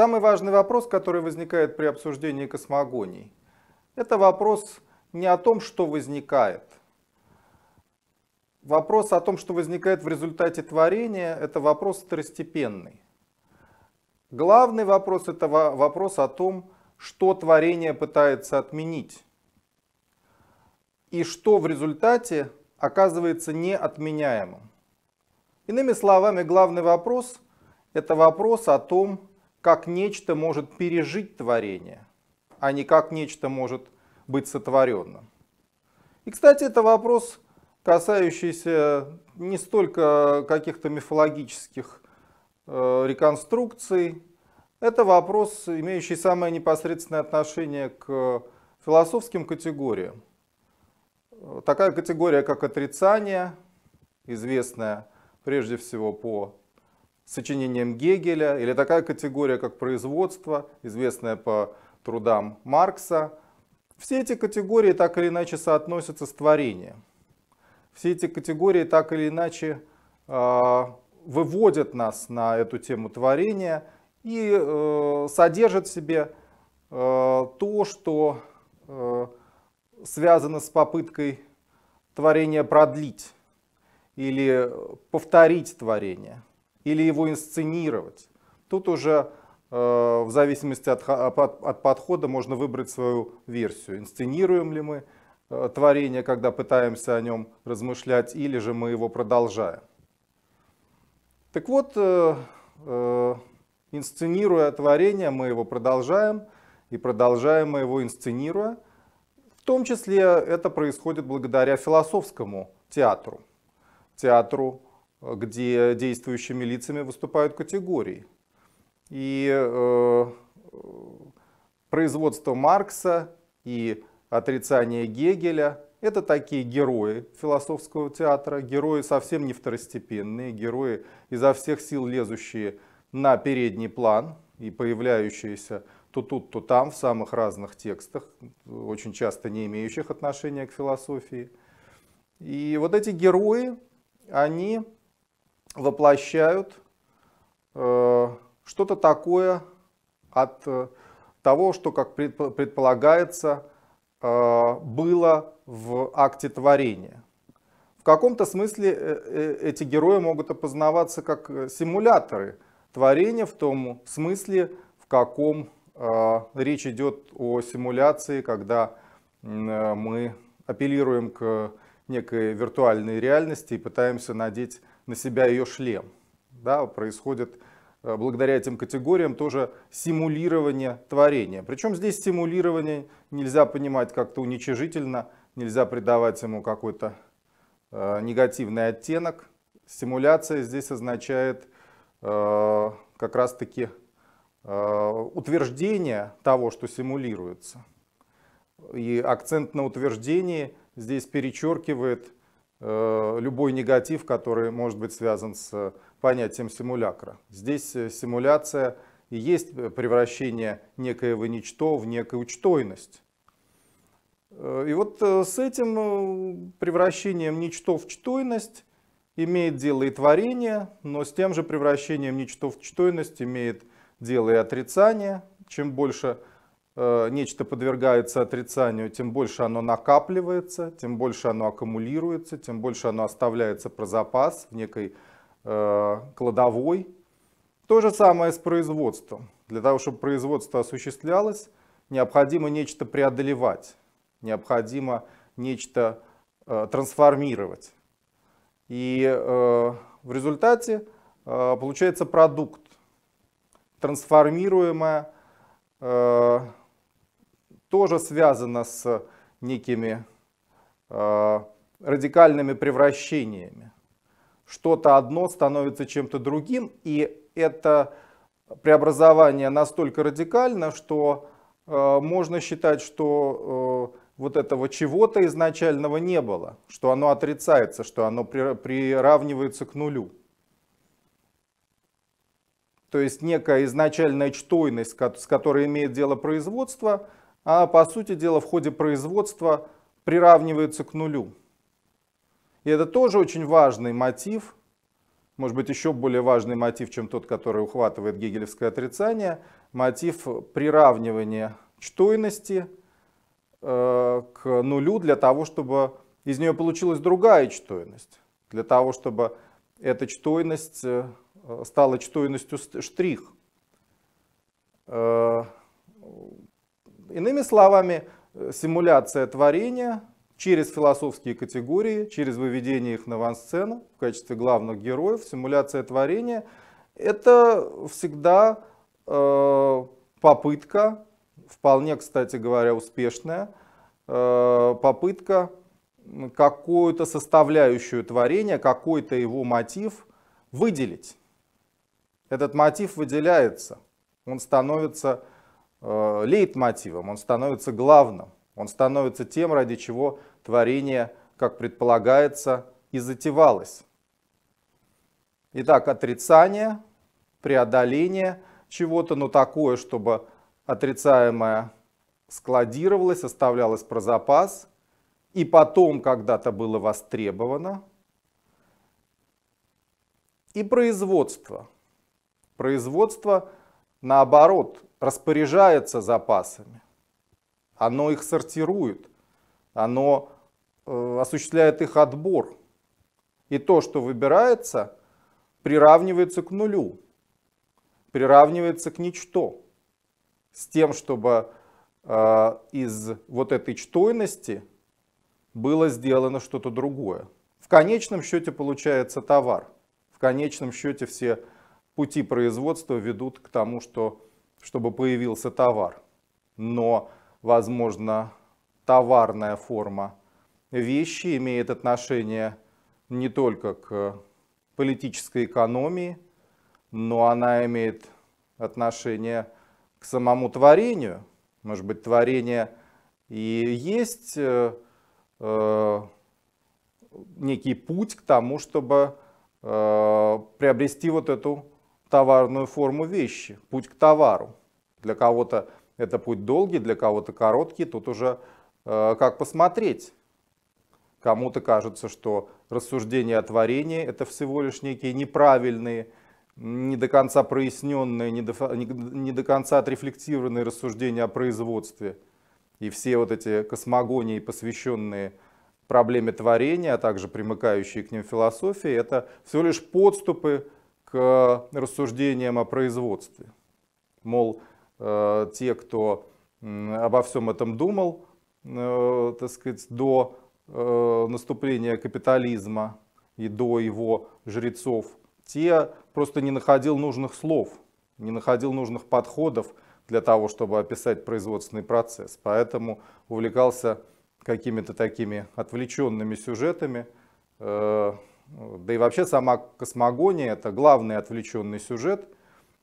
Самый важный вопрос, который возникает при обсуждении космогоний, это вопрос не о том, что возникает. Вопрос о том, что возникает в результате творения, это вопрос второстепенный. Главный вопрос – это вопрос о том, что творение пытается отменить. И что в результате оказывается неотменяемым. Иными словами, главный вопрос – это вопрос о том, как нечто может пережить творение, а не как нечто может быть сотворенным. И, кстати, это вопрос, касающийся не столько каких-то мифологических э, реконструкций, это вопрос, имеющий самое непосредственное отношение к философским категориям. Такая категория, как отрицание, известная прежде всего по сочинением Гегеля, или такая категория, как производство, известная по трудам Маркса. Все эти категории так или иначе соотносятся с творением. Все эти категории так или иначе э, выводят нас на эту тему творения и э, содержат в себе э, то, что э, связано с попыткой творения продлить или повторить творение или его инсценировать. Тут уже э, в зависимости от, от, от подхода можно выбрать свою версию. Инсценируем ли мы э, творение, когда пытаемся о нем размышлять, или же мы его продолжаем. Так вот, э, э инсценируя творение, мы его продолжаем, и продолжаем мы его инсценируя. В том числе это происходит благодаря философскому театру, театру где действующими лицами выступают категории. И э, производство Маркса и отрицание Гегеля – это такие герои философского театра, герои совсем не второстепенные, герои изо всех сил лезущие на передний план и появляющиеся то тут, то там в самых разных текстах, очень часто не имеющих отношения к философии. И вот эти герои, они воплощают э, что-то такое от того, что, как предполагается, э, было в акте творения. В каком-то смысле э, эти герои могут опознаваться как симуляторы творения в том смысле, в каком речь идет о симуляции, когда мы апеллируем к некой виртуальной реальности и пытаемся надеть на себя ее шлем. Да, происходит э, благодаря этим категориям тоже симулирование творения. Причем здесь симулирование нельзя понимать как-то уничижительно, нельзя придавать ему какой-то э, негативный оттенок. Симуляция здесь означает э, как раз-таки э, утверждение того, что симулируется. И акцент на утверждении здесь перечеркивает Э, любой негатив, который может быть связан с понятием симулякра. Здесь э, симуляция и есть э, превращение некоего ничто в некую чтойность. И вот с этим превращением ничто в чтойность имеет дело и творение, но с тем же превращением ничто в чтойность имеет дело и отрицание. Чем больше Э, нечто подвергается отрицанию, тем больше оно накапливается, тем больше оно аккумулируется, тем больше оно оставляется про запас в некой э, кладовой. То же самое с производством. Для того, чтобы производство осуществлялось, необходимо нечто преодолевать, необходимо нечто э, трансформировать. И э, в результате э, получается продукт, трансформируемая э, тоже связано с некими э, радикальными превращениями. Что-то одно становится чем-то другим, и это преобразование настолько радикально, что э, можно считать, что э, вот этого чего-то изначального не было, что оно отрицается, что оно при, приравнивается к нулю. То есть некая изначальная чтойность, с которой имеет дело производство – а по сути дела в ходе производства приравнивается к нулю. И это тоже очень важный мотив, может быть еще более важный мотив, чем тот, который ухватывает гегелевское отрицание, мотив приравнивания чтойности э, к нулю для того, чтобы из нее получилась другая чтойность, для того, чтобы эта чтойность э, стала чтойностью штрих. Э, Иными словами, э, симуляция творения через философские категории, через выведение их на авансцену в качестве главных героев, симуляция творения — это всегда э, попытка, вполне, кстати говоря, успешная, э, попытка какую-то составляющую творения, какой-то его мотив выделить. Этот мотив выделяется, он становится Э, лейтмотивом, он становится главным, он становится тем, ради чего творение, как предполагается, и затевалось. Итак, отрицание, преодоление чего-то, но такое, чтобы отрицаемое складировалось, оставлялось про запас, и потом когда-то было востребовано. И производство. Производство, наоборот, распоряжается запасами, оно их сортирует, оно э, осуществляет их отбор. И то, что выбирается, приравнивается к нулю, приравнивается к ничто, с тем, чтобы э, из вот этой чтойности было сделано что-то другое. В конечном счете получается товар. В конечном счете все пути производства ведут к тому, что чтобы появился товар. Но, возможно, товарная форма вещи имеет отношение не только к политической экономии, но она имеет отношение к самому творению. Может быть, творение и есть э, э некий путь к тому, чтобы э, приобрести вот эту товарную форму вещи, путь к товару. Для кого-то это путь долгий, для кого-то короткий, тут уже э, как посмотреть. Кому-то кажется, что рассуждение о творении это всего лишь некие неправильные, не до конца проясненные, не до, не, не до конца отрефлектированные рассуждения о производстве. И все вот эти космогонии, посвященные проблеме творения, а также примыкающие к ним философии, это всего лишь подступы к э, рассуждениям о производстве. Мол, э, те, кто обо всем этом думал, э, так сказать, до наступления капитализма и до его жрецов, те просто не находил нужных слов, не находил нужных подходов для того, чтобы описать производственный процесс. Поэтому увлекался какими-то такими отвлеченными сюжетами, да и вообще сама космогония это главный отвлеченный сюжет.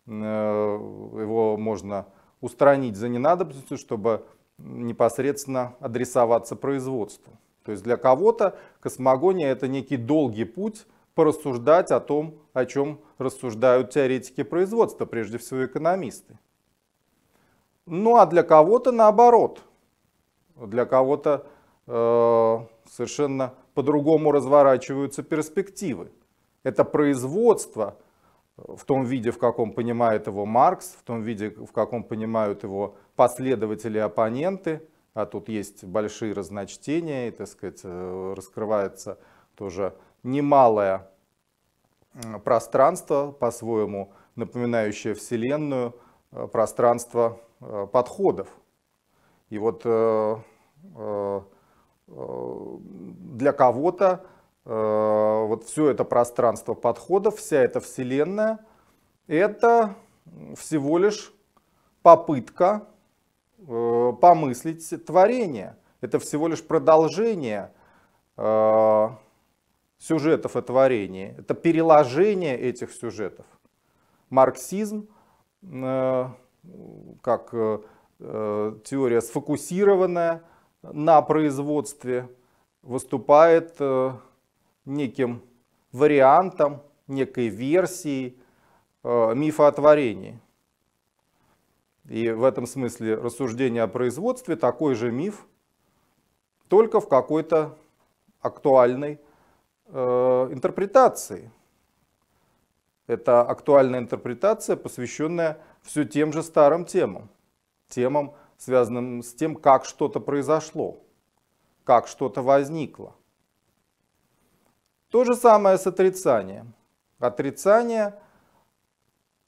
Э, его можно устранить за ненадобностью, чтобы непосредственно адресоваться производству. То есть для кого-то космогония это некий долгий путь порассуждать о том, о чем рассуждают теоретики производства, прежде всего экономисты. Ну а для кого-то наоборот. Для кого-то э, совершенно по-другому разворачиваются перспективы. Это производство э, в том виде, в каком понимает его Маркс, в том виде, в каком понимают его последователи и оппоненты, а тут есть большие разночтения, и, так сказать, э, раскрывается тоже немалое пространство, по-своему напоминающее Вселенную, э, пространство подходов. И вот Э, для кого-то э, вот все это пространство подходов, вся эта вселенная, это всего лишь попытка э, помыслить творение. Это всего лишь продолжение сюжетов о творении. Это переложение этих сюжетов. Марксизм, как теория сфокусированная, на производстве выступает э, неким вариантом, некой версией э, мифа о творении. И в этом смысле рассуждение о производстве такой же миф, только в какой-то актуальной э, интерпретации. Это актуальная интерпретация, посвященная все тем же старым темам, темам связанным с тем, как что-то произошло, как что-то возникло. То же самое с отрицанием. Отрицание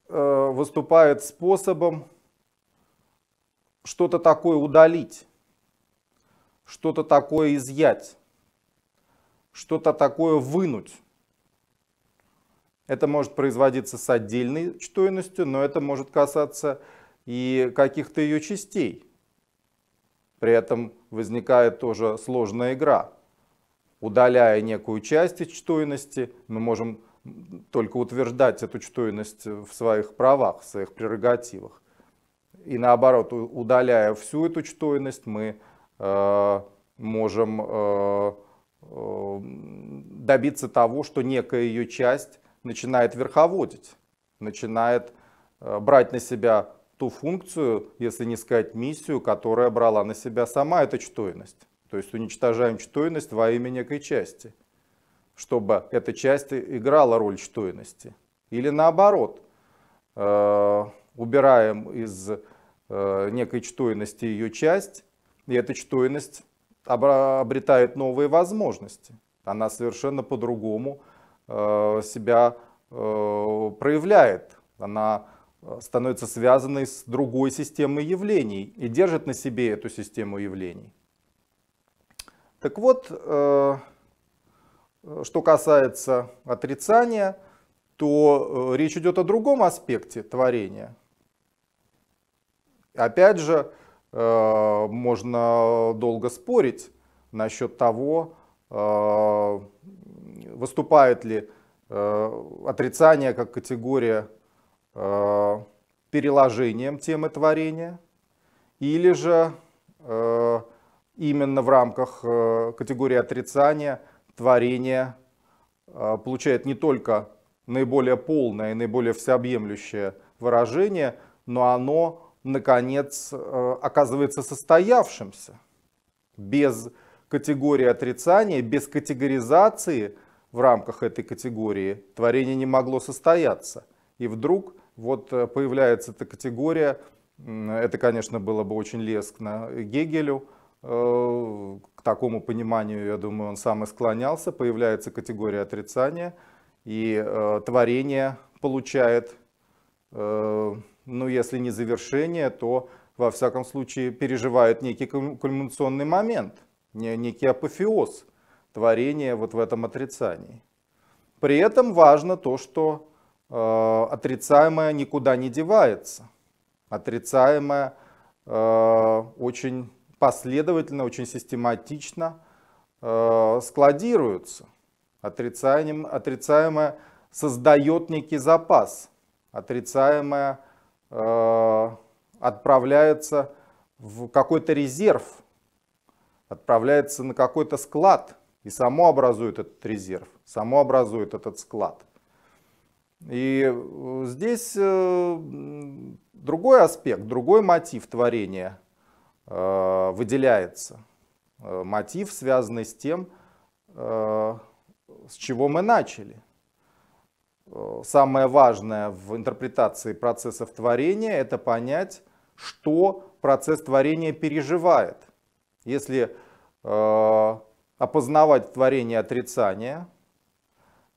э, выступает способом что-то такое удалить, что-то такое изъять, что-то такое вынуть. Это может производиться с отдельной чтойностью, но это может касаться и каких-то ее частей. При этом возникает тоже сложная игра. Удаляя некую часть из чтойности, мы можем только утверждать эту чтойность в своих правах, в своих прерогативах. И наоборот, удаляя всю эту чтойность, мы э, можем э, э, добиться того, что некая ее часть начинает верховодить, начинает э, брать на себя ту функцию, если не сказать миссию, которая брала на себя сама эта чтойность. То есть уничтожаем чтойность во имя некой части, чтобы эта часть играла роль чтойности. Или наоборот, э, убираем из э, некой чтойности ее часть, и эта чтойность обретает новые возможности. Она совершенно по-другому э, себя проявляет. Она Э, становится связанной с другой системой явлений и держит на себе эту систему явлений. Так вот, э, что касается отрицания, то э, речь идет о другом аспекте творения. Опять же, можно долго спорить насчет того, выступает ли отрицание как категория э, переложением темы творения, или же э, именно в рамках э, категории отрицания творение э, получает не только наиболее полное и наиболее всеобъемлющее выражение, но оно, наконец, э, оказывается состоявшимся. Без категории отрицания, без категоризации в рамках этой категории творение не могло состояться. И вдруг вот э, появляется эта категория, это, конечно, было бы очень лестно Гегелю, э, к такому пониманию, я думаю, он сам и склонялся, появляется категория отрицания, и э, творение получает, ну, если не завершение, то, во всяком случае, переживает некий кульминационный момент, некий апофеоз творения вот в этом отрицании. При этом важно то, что Э, отрицаемое никуда не девается. Отрицаемое э, очень последовательно, очень систематично э, складируется. Отрицаем, отрицаемое создает некий запас. Отрицаемое отправляется в какой-то резерв, отправляется на какой-то склад и само образует этот резерв, само образует этот склад. И э, здесь э, другой аспект, другой мотив творения э, выделяется. Мотив, связанный с тем, с чего мы начали. Самое важное в интерпретации процессов творения – это понять, что процесс творения переживает. Если опознавать творение отрицания –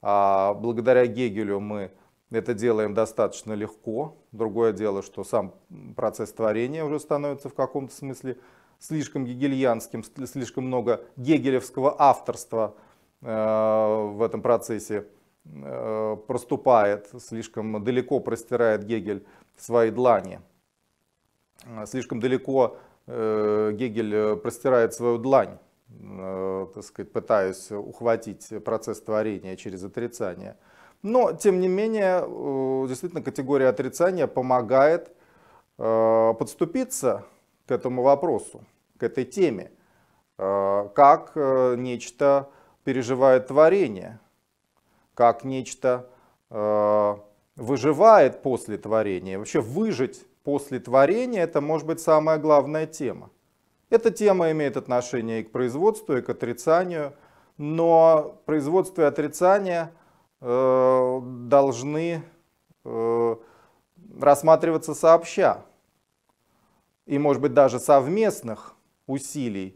а благодаря Гегелю мы это делаем достаточно легко. Другое дело, что сам процесс творения уже становится в каком-то смысле слишком гегельянским, слишком много гегелевского авторства э, в этом процессе э, проступает, слишком далеко простирает Гегель свои длани. Слишком далеко э, Гегель простирает свою длань так сказать, пытаюсь ухватить процесс творения через отрицание. Но, тем не менее, э, действительно, категория отрицания помогает э, подступиться к этому вопросу, к этой теме, э, как нечто переживает творение, как нечто выживает после творения. Вообще выжить после творения – это, может быть, самая главная тема. Эта тема имеет отношение и к производству, и к отрицанию, но производство и отрицание э, должны э, рассматриваться сообща и, может быть, даже совместных усилий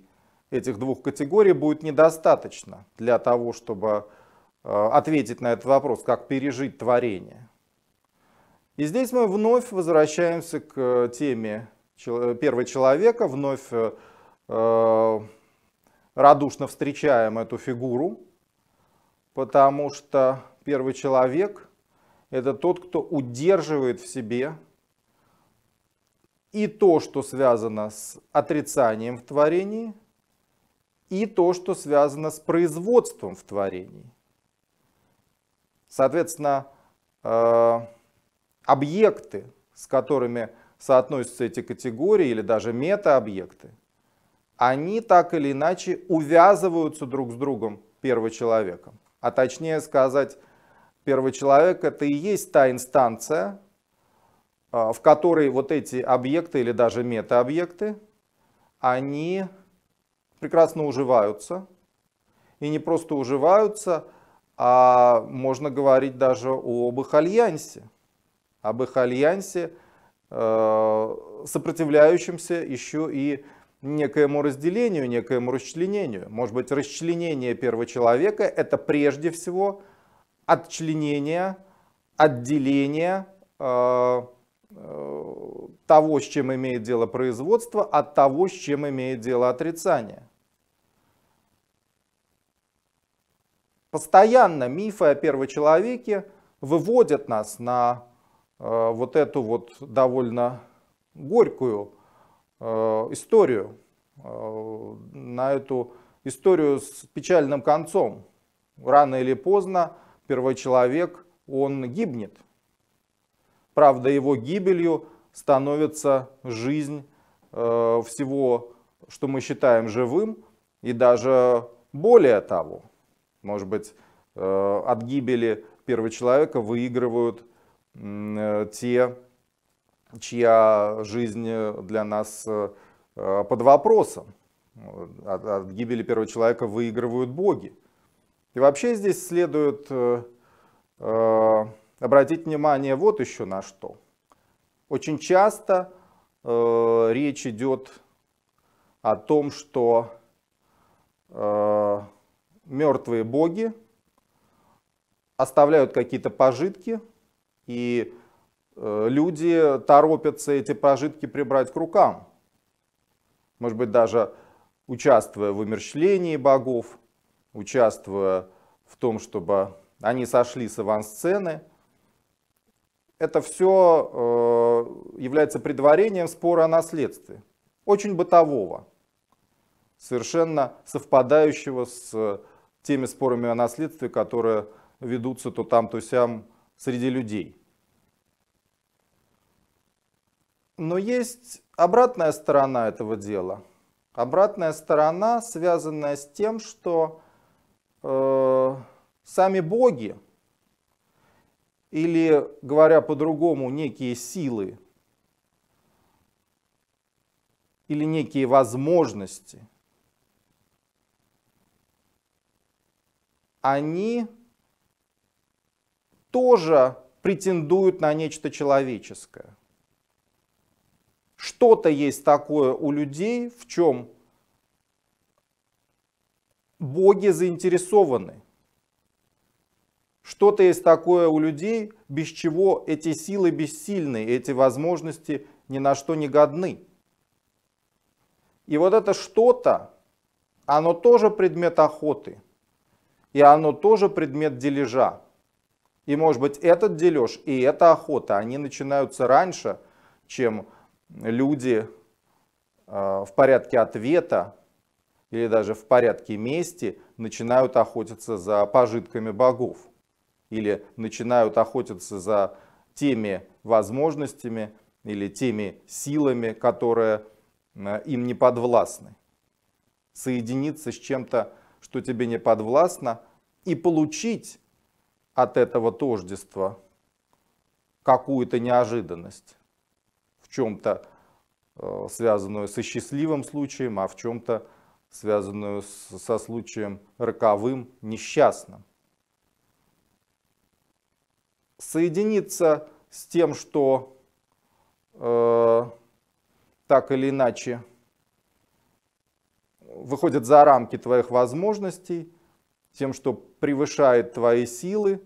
этих двух категорий будет недостаточно для того, чтобы э, ответить на этот вопрос, как пережить творение. И здесь мы вновь возвращаемся к э, теме Э, первый человека, вновь э, э, радушно встречаем эту фигуру, потому что первый человек – это тот, кто удерживает в себе и то, что связано с отрицанием в творении, и то, что связано с производством в творении. Соответственно, э, объекты, с которыми соотносятся эти категории или даже метаобъекты, они так или иначе увязываются друг с другом первым человеком. А точнее сказать, первый человек это и есть та инстанция, а, в которой вот эти объекты или даже метаобъекты, они прекрасно уживаются. И не просто уживаются, а можно говорить даже об их альянсе. Об их альянсе – Э, сопротивляющимся еще и некоему разделению, некоему расчленению. Может быть, расчленение первого человека – это прежде всего отчленение, отделение э, э, того, с чем имеет дело производство, от того, с чем имеет дело отрицание. Постоянно мифы о первом человеке выводят нас на Э, вот эту вот довольно горькую э, историю, э, на эту историю с печальным концом. Рано или поздно первый человек, он гибнет. Правда, его гибелью становится жизнь всего, что мы считаем живым, и даже более того, может быть, от гибели первого человека выигрывают Э, те, чья жизнь э, для нас э, под вопросом. От, от гибели первого человека выигрывают боги. И вообще здесь следует обратить внимание вот еще на что. Очень часто э, речь идет о том, что э, мертвые боги оставляют какие-то пожитки и э, люди торопятся эти пожитки прибрать к рукам. Может быть, даже участвуя в умерщвлении богов, участвуя в том, чтобы они сошли с авансцены. Это все э, является предварением спора о наследстве, очень бытового, совершенно совпадающего с теми спорами о наследстве, которые ведутся то там, то сям среди людей. Но есть обратная сторона этого дела. Обратная сторона, связанная с тем, что э, сами боги, или, говоря по-другому, некие силы, или некие возможности, они тоже претендуют на нечто человеческое. Что-то есть такое у людей, в чем боги заинтересованы. Что-то есть такое у людей, без чего эти силы бессильны, эти возможности ни на что не годны. И вот это что-то, оно тоже предмет охоты, и оно тоже предмет дележа. И может быть этот дележ и эта охота, они начинаются раньше, чем люди э, в порядке ответа или даже в порядке мести начинают охотиться за пожитками богов или начинают охотиться за теми возможностями или теми силами, которые э, им не подвластны. Соединиться с чем-то, что тебе не подвластно, и получить от этого тождества какую-то неожиданность, в чем-то э, связанную со счастливым случаем, а в чем-то связанную со случаем роковым, несчастным. Соединиться с тем, что э, так или иначе выходит за рамки твоих возможностей, тем, что превышает твои силы,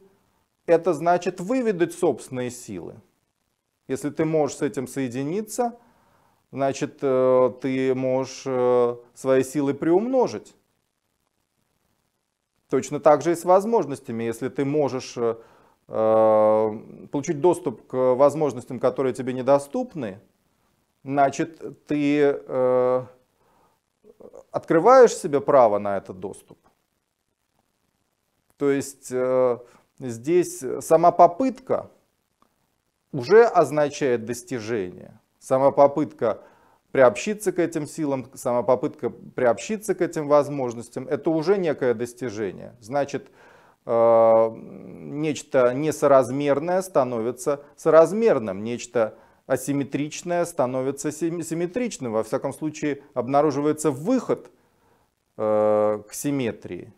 это значит выведать собственные силы. Если ты можешь с этим соединиться, значит, э, ты можешь э, свои силы приумножить. Точно так же и с возможностями. Если ты можешь э, получить доступ к возможностям, которые тебе недоступны, значит, ты открываешь себе право на этот доступ. То есть э, здесь сама попытка уже означает достижение. Сама попытка приобщиться к этим силам, сама попытка приобщиться к этим возможностям, это уже некое достижение. Значит, э, нечто несоразмерное становится соразмерным, нечто асимметричное становится симметричным. Во всяком случае, обнаруживается выход э, к симметрии.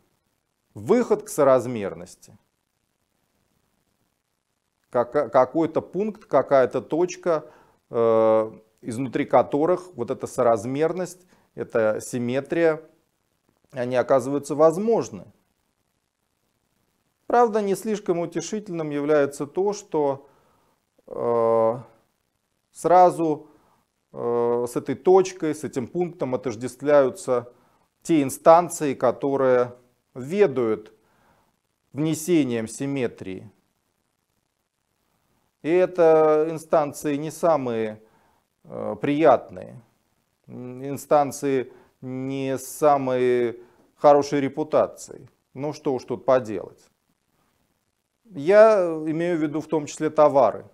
Выход к соразмерности. как Какой-то пункт, какая-то точка, э, изнутри которых вот эта соразмерность, эта симметрия, они оказываются возможны. Правда, не слишком утешительным является то, что э, сразу э, с этой точкой, с этим пунктом отождествляются те инстанции, которые ведают внесением симметрии. И это инстанции не самые э, приятные, инстанции не с самой хорошей репутацией. Ну что уж тут поделать. Я имею в виду в том числе товары,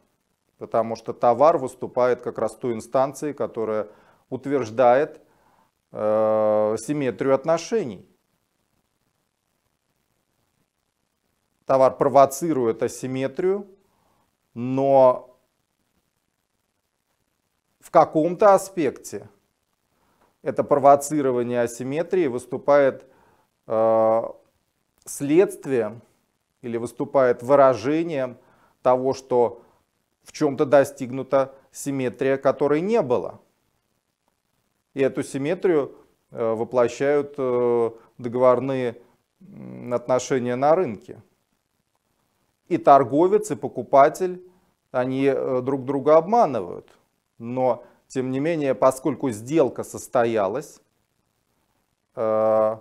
потому что товар выступает как раз той инстанцией, которая утверждает э, симметрию отношений. товар провоцирует асимметрию, но в каком-то аспекте это провоцирование асимметрии выступает э, следствием или выступает выражением того, что в чем-то достигнута симметрия, которой не было. И эту симметрию э, воплощают э, договорные отношения на рынке и торговец, и покупатель, они э, друг друга обманывают. Но, тем не менее, поскольку сделка состоялась, э, э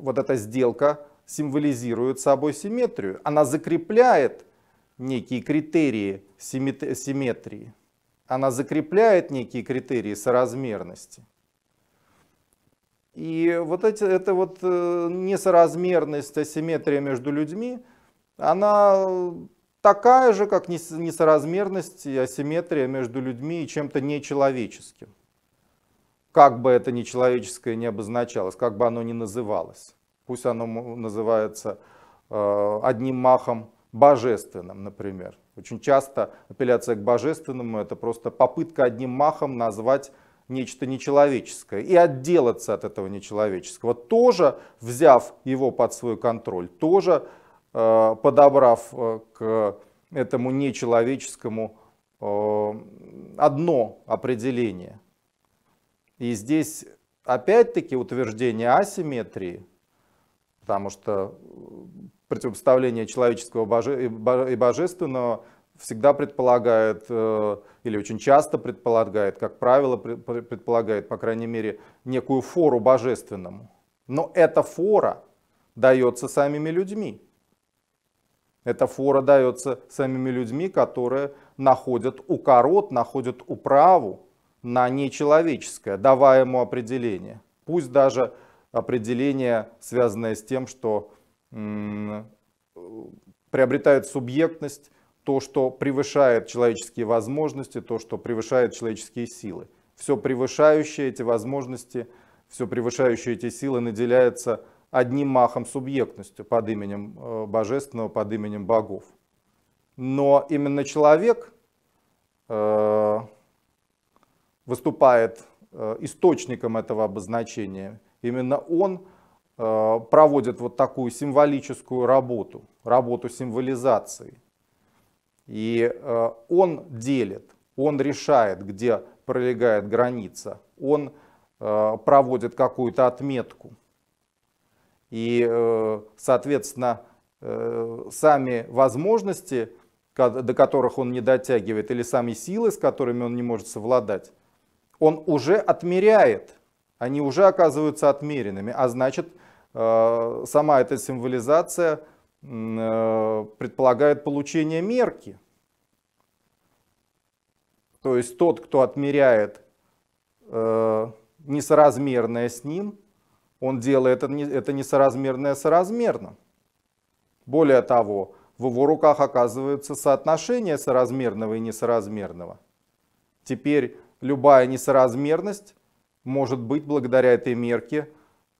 вот эта сделка символизирует собой симметрию. Она закрепляет некие критерии симметрии. Она закрепляет некие критерии соразмерности. И вот эти, эта вот э, несоразмерность, асимметрия между людьми, она такая же, как несоразмерность и асимметрия между людьми и чем-то нечеловеческим. Как бы это нечеловеческое не обозначалось, как бы оно ни называлось. Пусть оно называется э, одним махом божественным, например. Очень часто апелляция к божественному – это просто попытка одним махом назвать нечто нечеловеческое и отделаться от этого нечеловеческого, тоже взяв его под свой контроль, тоже э, подобрав э, к этому нечеловеческому э, одно определение. И здесь опять-таки утверждение асимметрии, потому что э, противопоставление человеческого и божественного – всегда предполагает э, или очень часто предполагает, как правило, предполагает, по крайней мере, некую фору божественному. Но эта фора дается самими людьми. Эта фора дается самими людьми, которые находят у корот находят управу на нечеловеческое, давая ему определение. Пусть даже определение, связанное с тем, что м- э, приобретает субъектность, то, что превышает человеческие возможности, то, что превышает человеческие силы. Все превышающее эти возможности, все превышающее эти силы наделяется одним махом субъектностью под именем э, божественного, под именем богов. Но именно человек э, выступает э, источником этого обозначения. Именно он проводит вот такую символическую работу, работу символизации – и э, он делит, он решает, где пролегает граница, он э, проводит какую-то отметку. И, э, соответственно, сами возможности, до которых он не дотягивает, или сами силы, с которыми он не может совладать, он уже отмеряет. Они уже оказываются отмеренными, а значит, сама эта символизация – Э, предполагает получение мерки. То есть тот, кто отмеряет э, несоразмерное с ним, он делает это несоразмерное соразмерно. Более того, в его руках оказывается соотношение соразмерного и несоразмерного. Теперь любая несоразмерность может быть благодаря этой мерке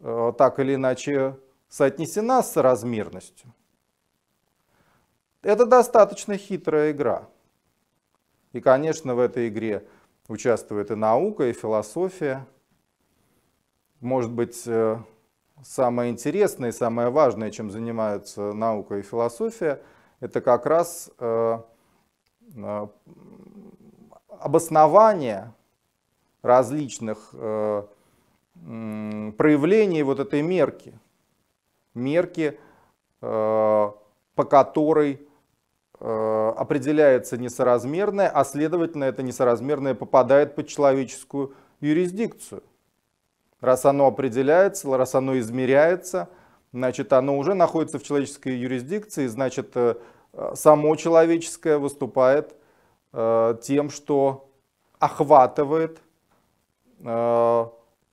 э, так или иначе соотнесена с соразмерностью. Это достаточно хитрая игра. И, конечно, в этой игре участвует и наука, и философия. Может быть, э, самое интересное и самое важное, чем занимаются наука и философия, это как раз э, э, обоснование различных проявлений вот этой мерки. Мерки, по которой Э, определяется несоразмерное, а следовательно это несоразмерное попадает под человеческую юрисдикцию. Раз оно определяется, раз оно измеряется, значит оно уже находится в человеческой юрисдикции, значит э, само человеческое выступает э, тем, что охватывает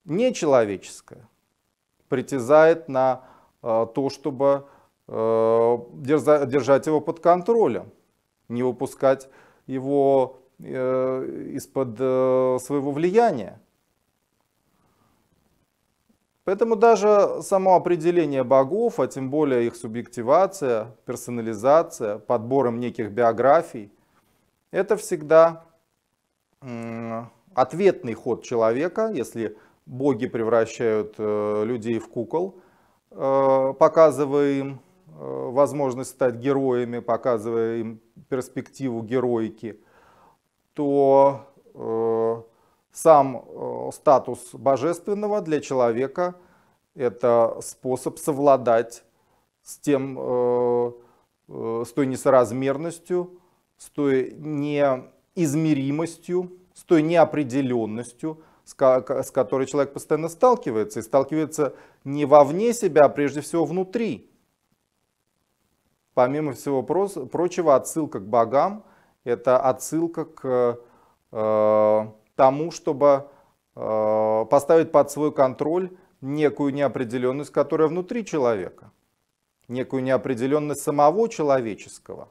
нечеловеческое, притязает на то, чтобы Э, держать его под контролем, не выпускать его э, из-под э, своего влияния. Поэтому даже само определение богов, а тем более их субъективация, персонализация, подбором неких биографий, это всегда ответный ход человека, если боги превращают людей в кукол, показывая им Э, возможность стать героями, показывая им перспективу героики, то э, сам э, статус божественного для человека – это способ совладать с, тем, с той несоразмерностью, с той неизмеримостью, с той неопределенностью, с, с которой человек постоянно сталкивается. И сталкивается не вовне себя, а прежде всего внутри помимо всего прочего, отсылка к богам, это отсылка к э, тому, чтобы э, поставить под свой контроль некую неопределенность, которая внутри человека, некую неопределенность самого человеческого.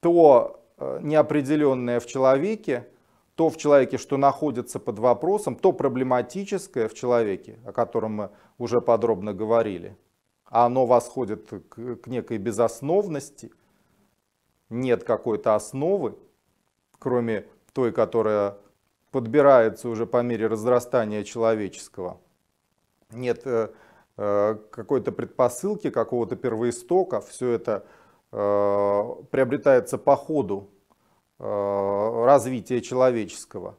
То э, неопределенное в человеке, то в человеке, что находится под вопросом, то проблематическое в человеке, о котором мы уже подробно говорили – а оно восходит к, к некой безосновности, нет какой-то основы, кроме той, которая подбирается уже по мере разрастания человеческого. Нет э, э какой-то предпосылки, какого-то первоистока, все это э, приобретается по ходу э, развития человеческого.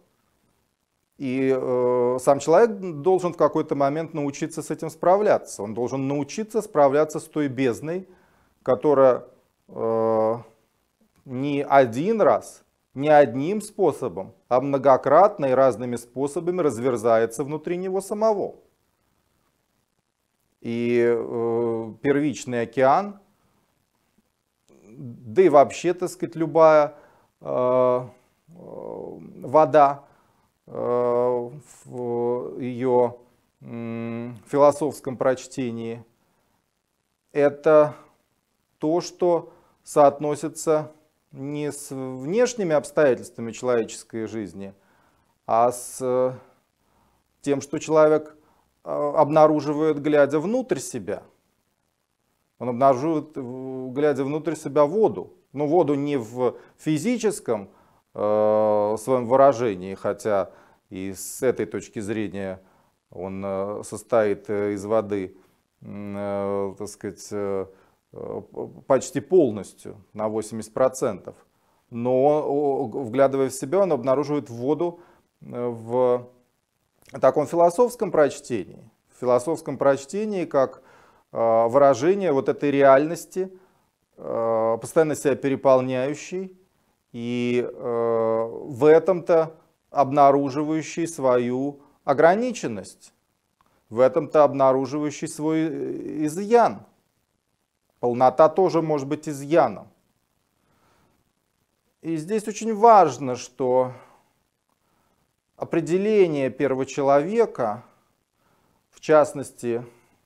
И э, сам человек должен в какой-то момент научиться с этим справляться. Он должен научиться справляться с той бездной, которая э, не один раз, не одним способом, а многократно и разными способами разверзается внутри него самого. И э, первичный океан, да и вообще, так сказать, любая э, э, вода, в ее философском прочтении, это то, что соотносится не с внешними обстоятельствами человеческой жизни, а с э, тем, что человек э, обнаруживает, глядя внутрь себя. Он обнаруживает, глядя внутрь себя, воду. Но воду не в физическом Э, в своем выражении, хотя и с этой точки зрения он э, состоит э, из воды, так сказать, почти полностью, на 80%. Но, вглядывая в себя, он обнаруживает воду в таком философском прочтении, в философском прочтении как выражение вот этой реальности, постоянно себя переполняющей, и э, в этом-то обнаруживающий свою ограниченность, в этом-то обнаруживающий свой э, изъян. Полнота тоже может быть изъяном. И здесь очень важно, что определение первого человека, в частности,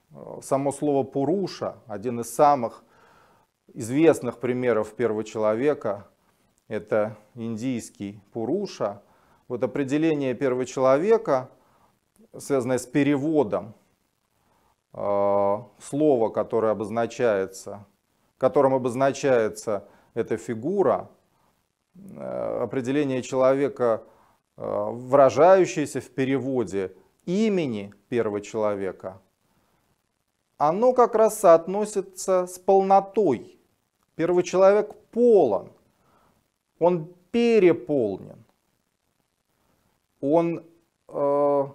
э, само слово «пуруша», один из самых известных примеров первого человека, это индийский Пуруша. Вот определение первого человека, связанное с переводом э, слова, которое обозначается, которым обозначается эта фигура, э, определение человека, э, выражающееся в переводе имени первого человека, оно как раз соотносится с полнотой. Первый человек полон – он переполнен. Он э,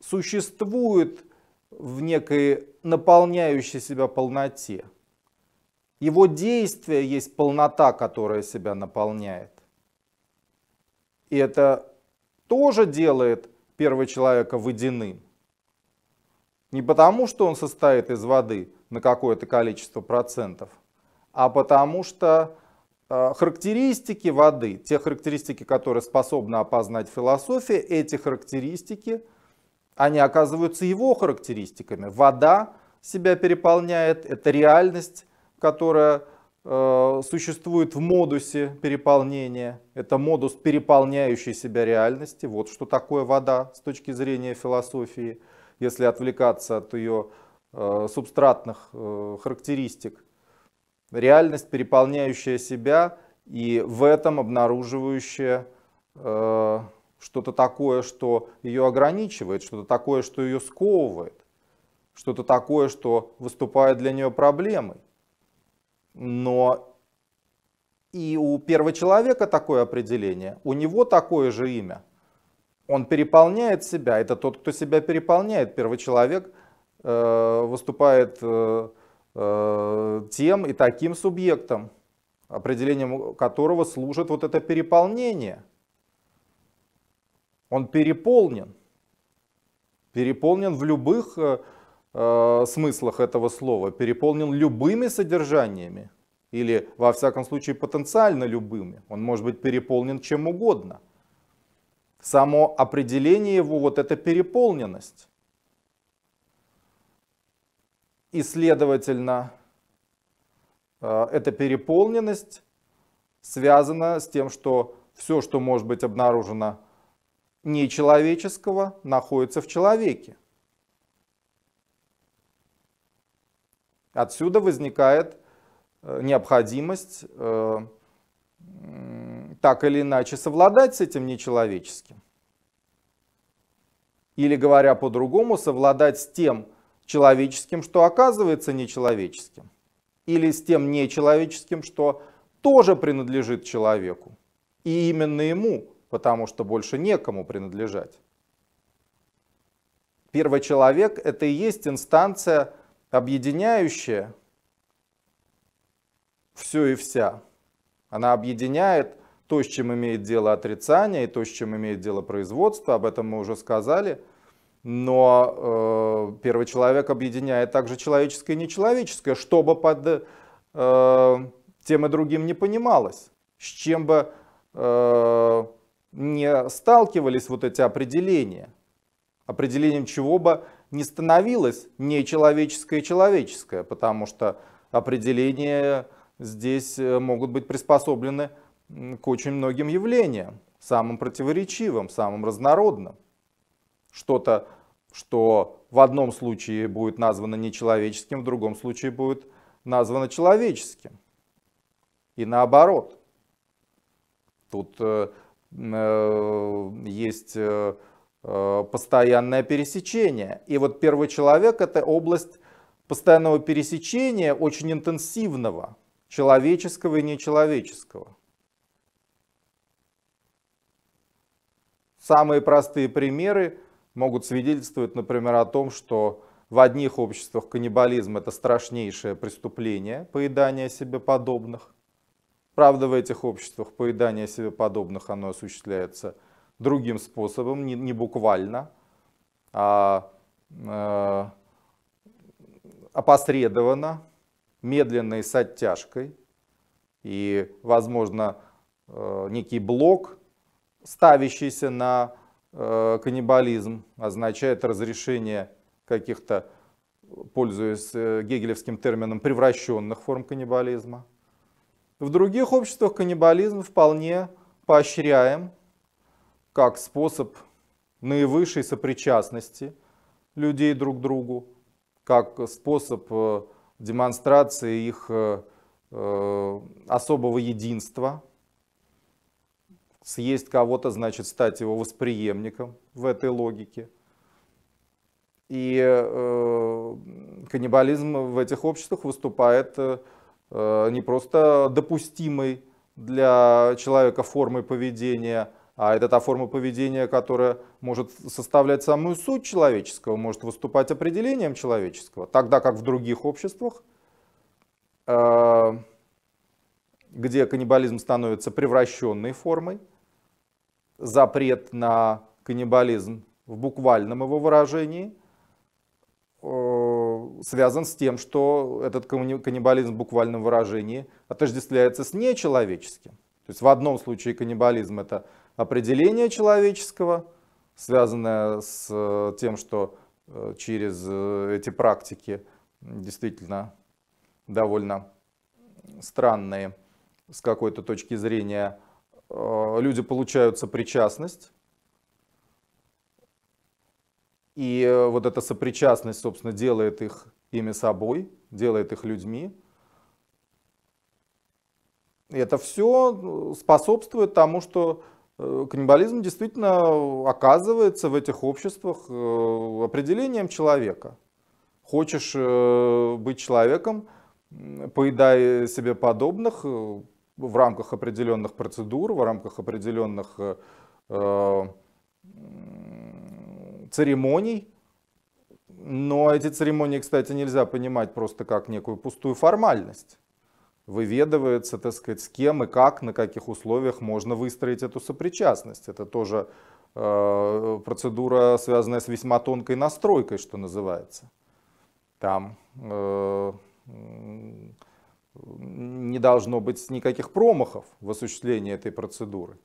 существует в некой наполняющей себя полноте. Его действие есть полнота, которая себя наполняет. И это тоже делает первого человека водяным. Не потому, что он состоит из воды на какое-то количество процентов, а потому что Э, характеристики воды, те характеристики, которые способны опознать философия, эти характеристики, они оказываются его характеристиками. Вода себя переполняет, это реальность, которая э, существует в модусе переполнения. Это модус переполняющей себя реальности. Вот что такое вода с точки зрения философии, если отвлекаться от ее э, субстратных характеристик реальность, переполняющая себя и в этом обнаруживающая э, что-то такое, что ее ограничивает, что-то такое, что ее сковывает, что-то такое, что выступает для нее проблемой. Но и у первого человека такое определение, у него такое же имя. Он переполняет себя, это тот, кто себя переполняет. Первый человек э, выступает... Э, Э, тем и таким субъектом, определением которого служит вот это переполнение. Он переполнен. Переполнен в любых э, э, смыслах этого слова, переполнен любыми содержаниями или, во всяком случае, потенциально любыми. Он может быть переполнен чем угодно. Само определение его, вот эта переполненность и, следовательно, э, эта переполненность связана с тем, что все, что может быть обнаружено нечеловеческого, находится в человеке. Отсюда возникает э, необходимость э, так или иначе совладать с этим нечеловеческим. Или говоря по-другому, совладать с тем, человеческим, что оказывается нечеловеческим, или с тем нечеловеческим, что тоже принадлежит человеку, и именно ему, потому что больше некому принадлежать. Первый человек – это и есть инстанция, объединяющая все и вся. Она объединяет то, с чем имеет дело отрицание, и то, с чем имеет дело производство, об этом мы уже сказали – но э, первый человек объединяет также человеческое и нечеловеческое, чтобы под э, тем и другим не понималось, с чем бы э, не сталкивались вот эти определения, определением чего бы не становилось нечеловеческое и человеческое, потому что определения здесь э, могут быть приспособлены к очень многим явлениям, самым противоречивым, самым разнородным. Что-то что в одном случае будет названо нечеловеческим, в другом случае будет названо человеческим. И наоборот. Тут э, э есть э, э, постоянное пересечение. И вот первый человек это область постоянного пересечения, очень интенсивного, человеческого и нечеловеческого. Самые простые примеры могут свидетельствовать, например, о том, что в одних обществах каннибализм это страшнейшее преступление, поедание себе подобных. Правда, в этих обществах поедание себе подобных оно осуществляется другим способом, не, не буквально, а э, опосредованно, медленно и с оттяжкой. И, возможно, э, некий блок, ставящийся на Э, каннибализм означает разрешение каких-то, пользуясь э, гегелевским термином, превращенных форм каннибализма. В других обществах каннибализм вполне поощряем как способ наивысшей сопричастности людей друг к другу, как способ э, демонстрации их особого единства – Съесть кого-то значит стать его восприемником в этой логике. И э, каннибализм в этих обществах выступает э, не просто допустимой для человека формой поведения, а это та форма поведения, которая может составлять самую суть человеческого, может выступать определением человеческого, тогда как в других обществах, э, где каннибализм становится превращенной формой, запрет на каннибализм в буквальном его выражении э, связан с тем, что этот каннибализм в буквальном выражении отождествляется с нечеловеческим. То есть в одном случае каннибализм это определение человеческого, связанное с э, тем, что э, через эти практики действительно довольно странные с какой-то точки зрения Э, люди получают сопричастность. И э, вот эта сопричастность, собственно, делает их ими собой, делает их людьми. И это все э, способствует тому, что каннибализм действительно оказывается в этих обществах определением человека. Хочешь быть человеком, поедай себе подобных, в рамках определенных процедур, в рамках определенных э, э, церемоний. Но эти церемонии, кстати, нельзя понимать просто как некую пустую формальность. Выведывается, так сказать, с кем и как, на каких условиях можно выстроить эту сопричастность. Это тоже э, процедура, связанная с весьма тонкой настройкой, что называется. Там э, не должно быть никаких промахов в осуществлении этой процедуры.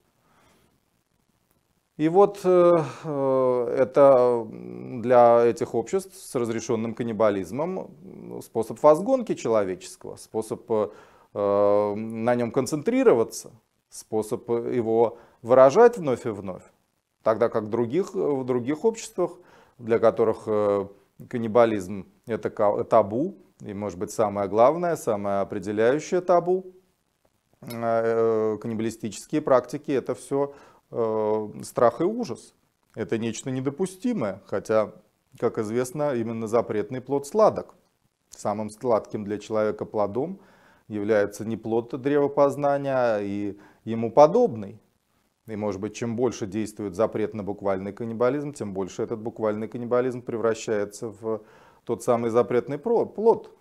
И вот э, э, это для этих обществ с разрешенным каннибализмом способ возгонки человеческого, способ э, на нем концентрироваться, способ его выражать вновь и вновь. Тогда как других, в других обществах, для которых каннибализм это табу, и, может быть, самое главное, самое определяющее табу, э, э, каннибалистические практики, это все э, страх и ужас. Это нечто недопустимое, хотя, как известно, именно запретный плод сладок. Самым сладким для человека плодом является не плод древопознания, а и ему подобный. И, может быть, чем больше действует запрет на буквальный каннибализм, тем больше этот буквальный каннибализм превращается в тот самый запретный плод, к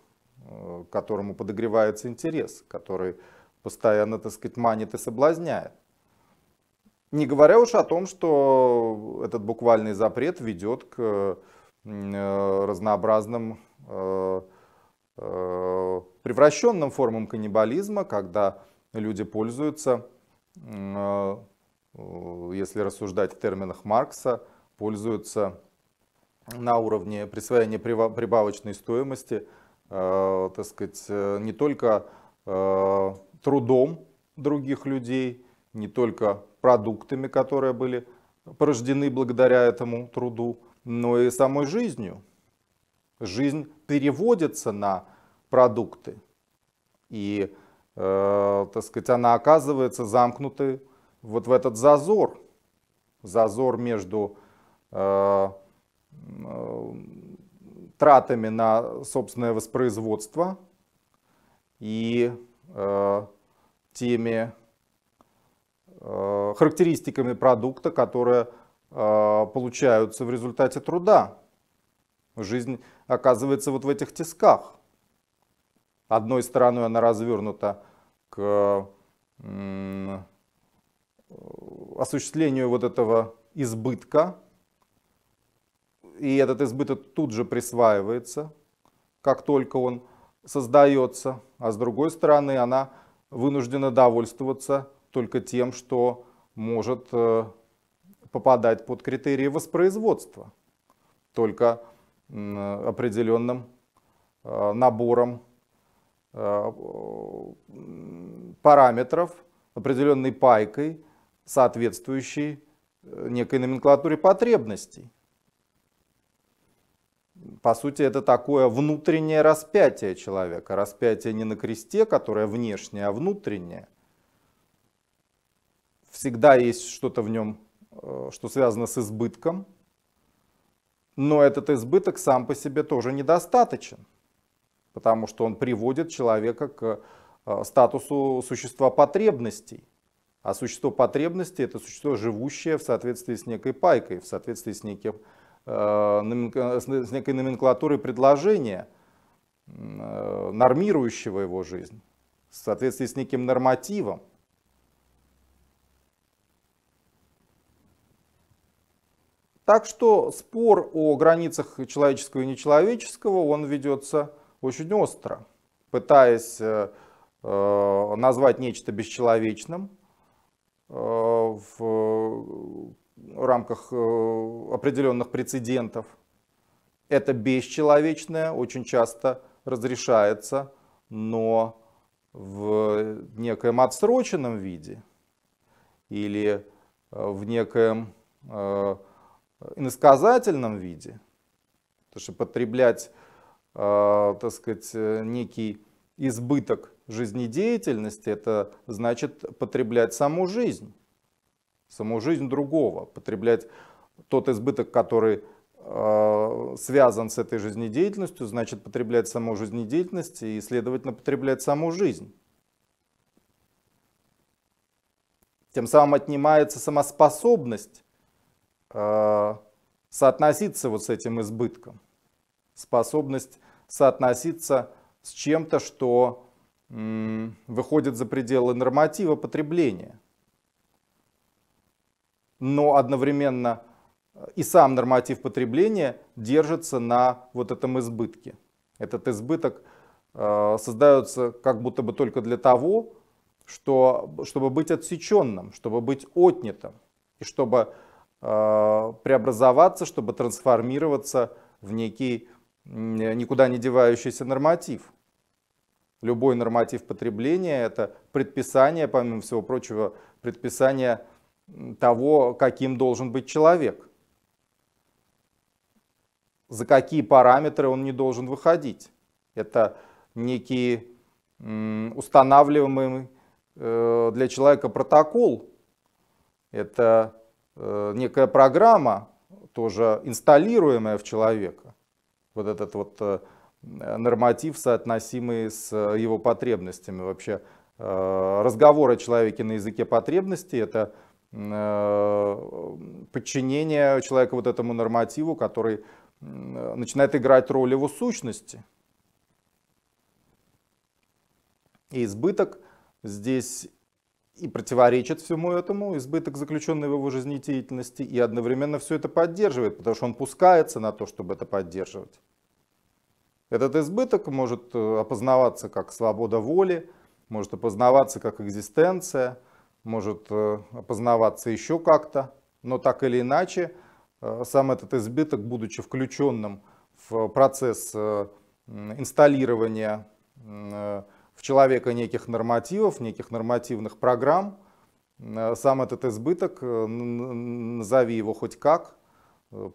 э, которому подогревается интерес, который постоянно, так сказать, манит и соблазняет. Не говоря уж о том, что этот буквальный запрет ведет к э, разнообразным э, превращенным формам каннибализма, когда люди пользуются, если рассуждать в терминах Маркса, пользуются на уровне присвоения прибавочной стоимости, э, так сказать, э, не только э, трудом других людей, не только продуктами, которые были порождены благодаря этому труду, но и самой жизнью. Жизнь переводится на продукты, и, так сказать, она оказывается замкнутой вот в этот зазор, зазор между Э, тратами на собственное воспроизводство и э, теми э, характеристиками продукта, которые получаются в результате труда. Жизнь оказывается вот в этих тисках. Одной стороной она развернута к осуществлению вот этого избытка, и этот избыток тут же присваивается, как только он создается, а с другой стороны она вынуждена довольствоваться только тем, что может э, попадать под критерии воспроизводства, только определенным э, набором э, параметров, определенной пайкой, соответствующей некой номенклатуре потребностей по сути, это такое внутреннее распятие человека. Распятие не на кресте, которое внешнее, а внутреннее. Всегда есть что-то в нем, э, что связано с избытком, но этот избыток сам по себе тоже недостаточен, потому что он приводит человека к э, статусу существа потребностей. А существо потребностей – это существо, живущее в соответствии с некой пайкой, в соответствии с неким Э, э, с некой номенклатурой предложения, э, нормирующего его жизнь, в соответствии с неким нормативом. Так что спор о границах человеческого и нечеловеческого, он ведется очень остро, пытаясь назвать нечто бесчеловечным, в в рамках э, определенных прецедентов. Это бесчеловечное очень часто разрешается, но в некоем отсроченном виде или э, в некоем э, иносказательном виде. Потому что потреблять, так сказать, некий избыток жизнедеятельности, это значит потреблять саму жизнь саму жизнь другого, потреблять тот избыток, который э, связан с этой жизнедеятельностью, значит потреблять саму жизнедеятельность и, следовательно, потреблять саму жизнь. Тем самым отнимается самоспособность э, соотноситься вот с этим избытком, способность соотноситься с чем-то, что выходит за пределы норматива потребления – но одновременно э, и сам норматив потребления держится на вот этом избытке. Этот избыток э, создается как будто бы только для того, что, чтобы быть отсеченным, чтобы быть отнятым, и чтобы э, преобразоваться, чтобы трансформироваться в некий э, никуда не девающийся норматив. Любой норматив потребления – это предписание, помимо всего прочего, предписание – того, каким должен быть человек, за какие параметры он не должен выходить. Это некий устанавливаемый э, для человека протокол, это э, некая программа, тоже инсталируемая в человека, вот этот вот э, норматив, соотносимый с его потребностями. Вообще разговор о человеке на языке потребностей – это Э, подчинение человека вот этому нормативу, который э, начинает играть роль его сущности. И избыток здесь и противоречит всему этому, избыток заключенный в его жизнедеятельности, и одновременно все это поддерживает, потому что он пускается на то, чтобы это поддерживать. Этот избыток может э, опознаваться как свобода воли, может опознаваться как экзистенция – может э, опознаваться еще как-то, но так или иначе э, сам этот избыток, будучи включенным в процесс э, инсталлирования в человека неких нормативов, неких нормативных программ, сам этот избыток, назови его хоть как,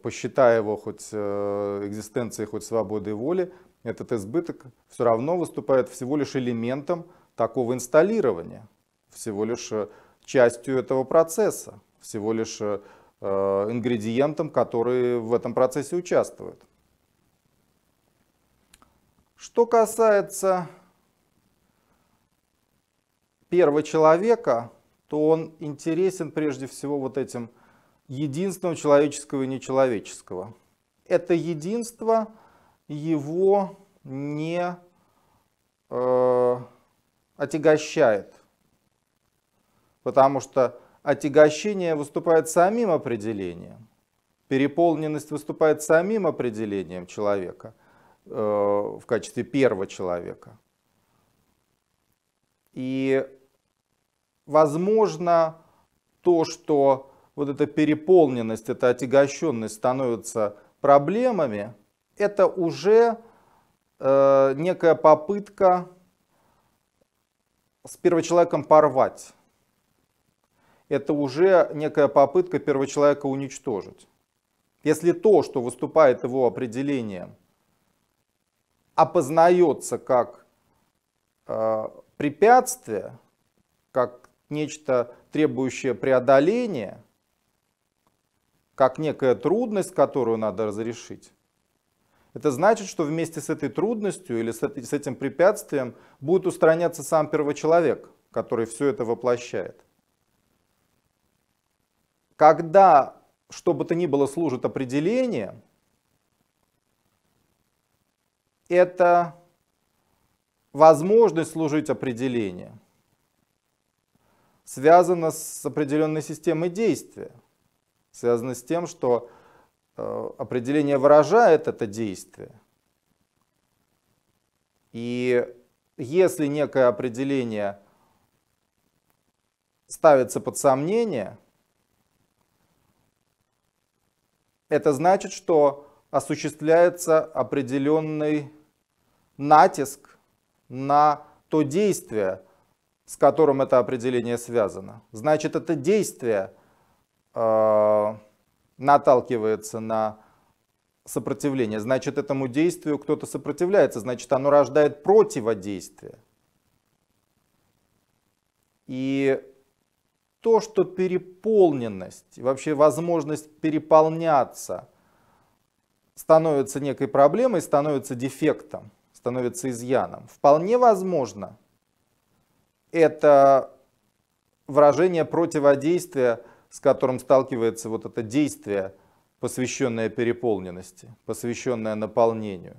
посчитай его хоть экзистенцией, хоть свободой воли, этот избыток все равно выступает всего лишь элементом такого инсталлирования всего лишь э, частью этого процесса, всего лишь э, ингредиентом, который в этом процессе участвует. Что касается первого человека, то он интересен прежде всего вот этим единством человеческого и нечеловеческого. Это единство его не э, отягощает потому что отягощение выступает самим определением, переполненность выступает самим определением человека э, в качестве первого человека. И возможно то, что вот эта переполненность, эта отягощенность становится проблемами, это уже э, некая попытка с первым человеком порвать это уже некая попытка первого человека уничтожить. Если то, что выступает его определением, опознается как э, препятствие, как нечто требующее преодоления, как некая трудность, которую надо разрешить, это значит, что вместе с этой трудностью или с этим препятствием будет устраняться сам первочеловек, который все это воплощает когда, что бы то ни было, служит определение, это возможность служить определение связана с определенной системой действия, связана с тем, что э, определение выражает это действие. И если некое определение ставится под сомнение – это значит, что осуществляется определенный натиск на то действие, с которым это определение связано. Значит, это действие э, наталкивается на сопротивление. Значит, этому действию кто-то сопротивляется. Значит, оно рождает противодействие. И то, что переполненность, вообще возможность переполняться становится некой проблемой, становится дефектом, становится изъяном. Вполне возможно, это выражение противодействия, с которым сталкивается вот это действие, посвященное переполненности, посвященное наполнению.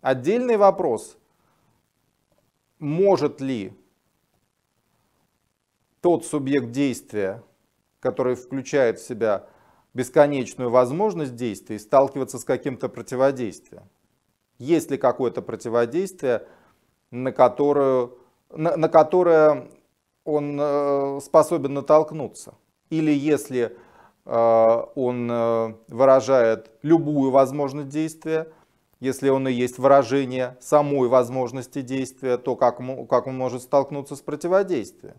Отдельный вопрос, может ли тот субъект действия, который включает в себя бесконечную возможность действия и сталкиваться с каким-то противодействием. Есть ли какое-то противодействие, на, которую, на, на которое он э, способен натолкнуться? Или если э, он э, выражает любую возможность действия, если он и есть выражение самой возможности действия, то как, как он может столкнуться с противодействием?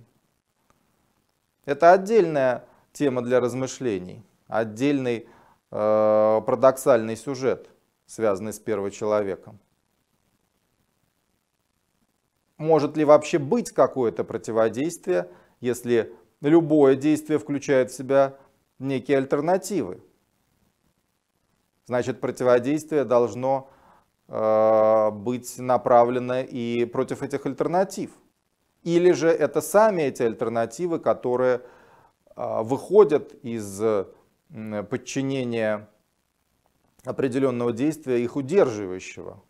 Это отдельная тема для размышлений, отдельный э, парадоксальный сюжет, связанный с первым человеком. Может ли вообще быть какое-то противодействие, если любое действие включает в себя некие альтернативы? Значит, противодействие должно э, быть направлено и против этих альтернатив – или же это сами эти альтернативы, которые а, выходят из подчинения определенного действия их удерживающего,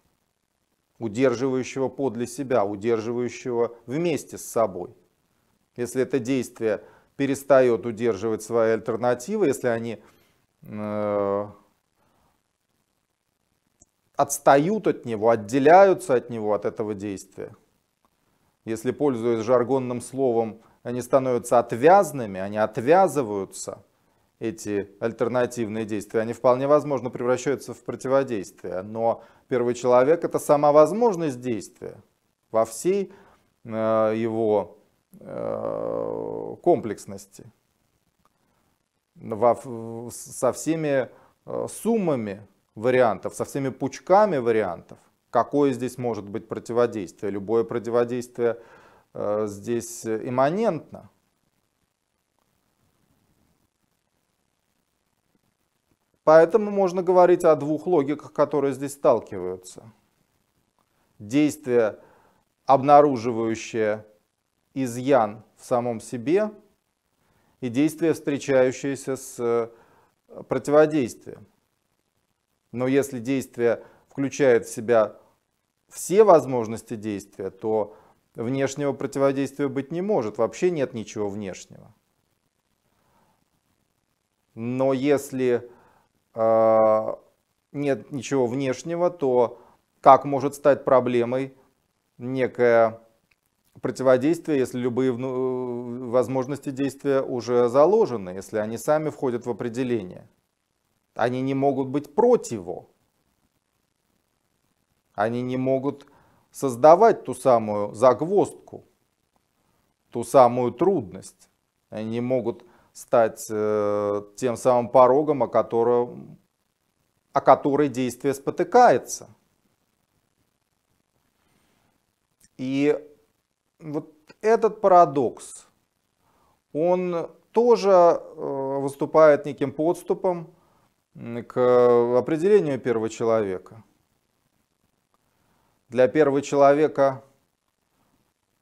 удерживающего подле себя, удерживающего вместе с собой. Если это действие перестает удерживать свои альтернативы, если они э, отстают от него, отделяются от него, от этого действия, если, пользуясь жаргонным словом, они становятся отвязными, они отвязываются, эти альтернативные действия, они вполне возможно превращаются в противодействие. Но первый человек это сама возможность действия во всей э, его э, комплексности, во, со всеми э, суммами вариантов, со всеми пучками вариантов какое здесь может быть противодействие. Любое противодействие э, здесь имманентно. Поэтому можно говорить о двух логиках, которые здесь сталкиваются. Действие, обнаруживающее изъян в самом себе, и действие, встречающееся с э, противодействием. Но если действие включает в себя все возможности действия, то внешнего противодействия быть не может, вообще нет ничего внешнего. Но если э, нет ничего внешнего, то как может стать проблемой некое противодействие, если любые э, возможности действия уже заложены, если они сами входят в определение? Они не могут быть противо. Они не могут создавать ту самую загвоздку, ту самую трудность. Они не могут стать э, тем самым порогом, о котором о которой действие спотыкается. И вот этот парадокс, он тоже э, выступает неким подступом к определению первого человека для первого человека,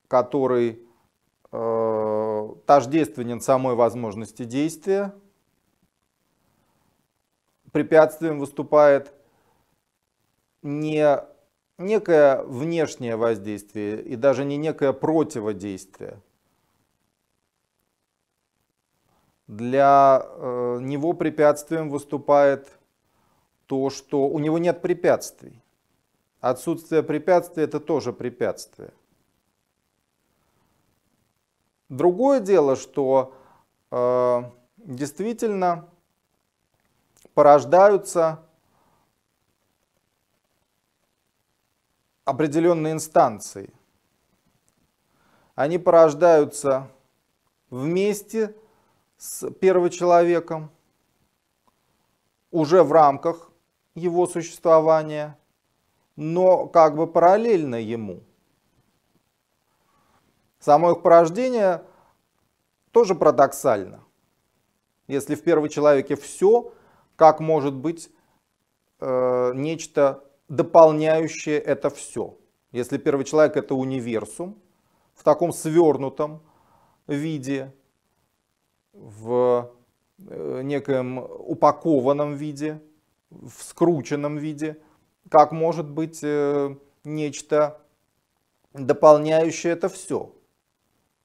который э, тождественен самой возможности действия, препятствием выступает не некое внешнее воздействие и даже не некое противодействие. Для э, него препятствием выступает то, что у него нет препятствий. Отсутствие препятствия – это тоже препятствие. Другое дело, что э, действительно порождаются определенные инстанции. Они порождаются вместе с первым человеком уже в рамках его существования – но как бы параллельно ему. Само их порождение тоже парадоксально. Если в первом человеке все, как может быть э, нечто дополняющее это все? Если первый человек это универсум, в таком свернутом виде, в э, некоем упакованном виде, в скрученном виде – как может быть э, нечто дополняющее это все?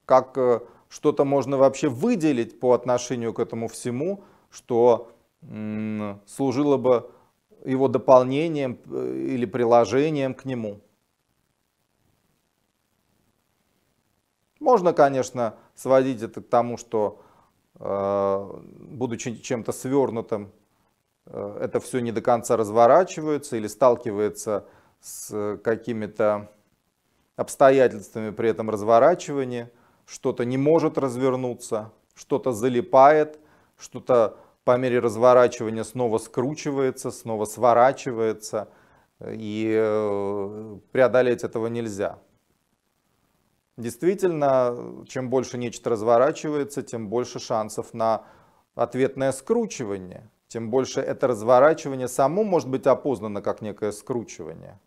Как э, что-то можно вообще выделить по отношению к этому всему, что служило бы его дополнением э, или приложением к нему? Можно, конечно, сводить это к тому, что, будучи чем-то свернутым, Э, это все не до конца разворачивается или сталкивается с э, какими-то обстоятельствами при этом разворачивания. что-то не может развернуться, что-то залипает, что-то по мере разворачивания снова скручивается, снова сворачивается, э, и преодолеть этого нельзя. Действительно, чем больше нечто разворачивается, тем больше шансов на ответное скручивание – тем больше это разворачивание само может быть опознано как некое скручивание.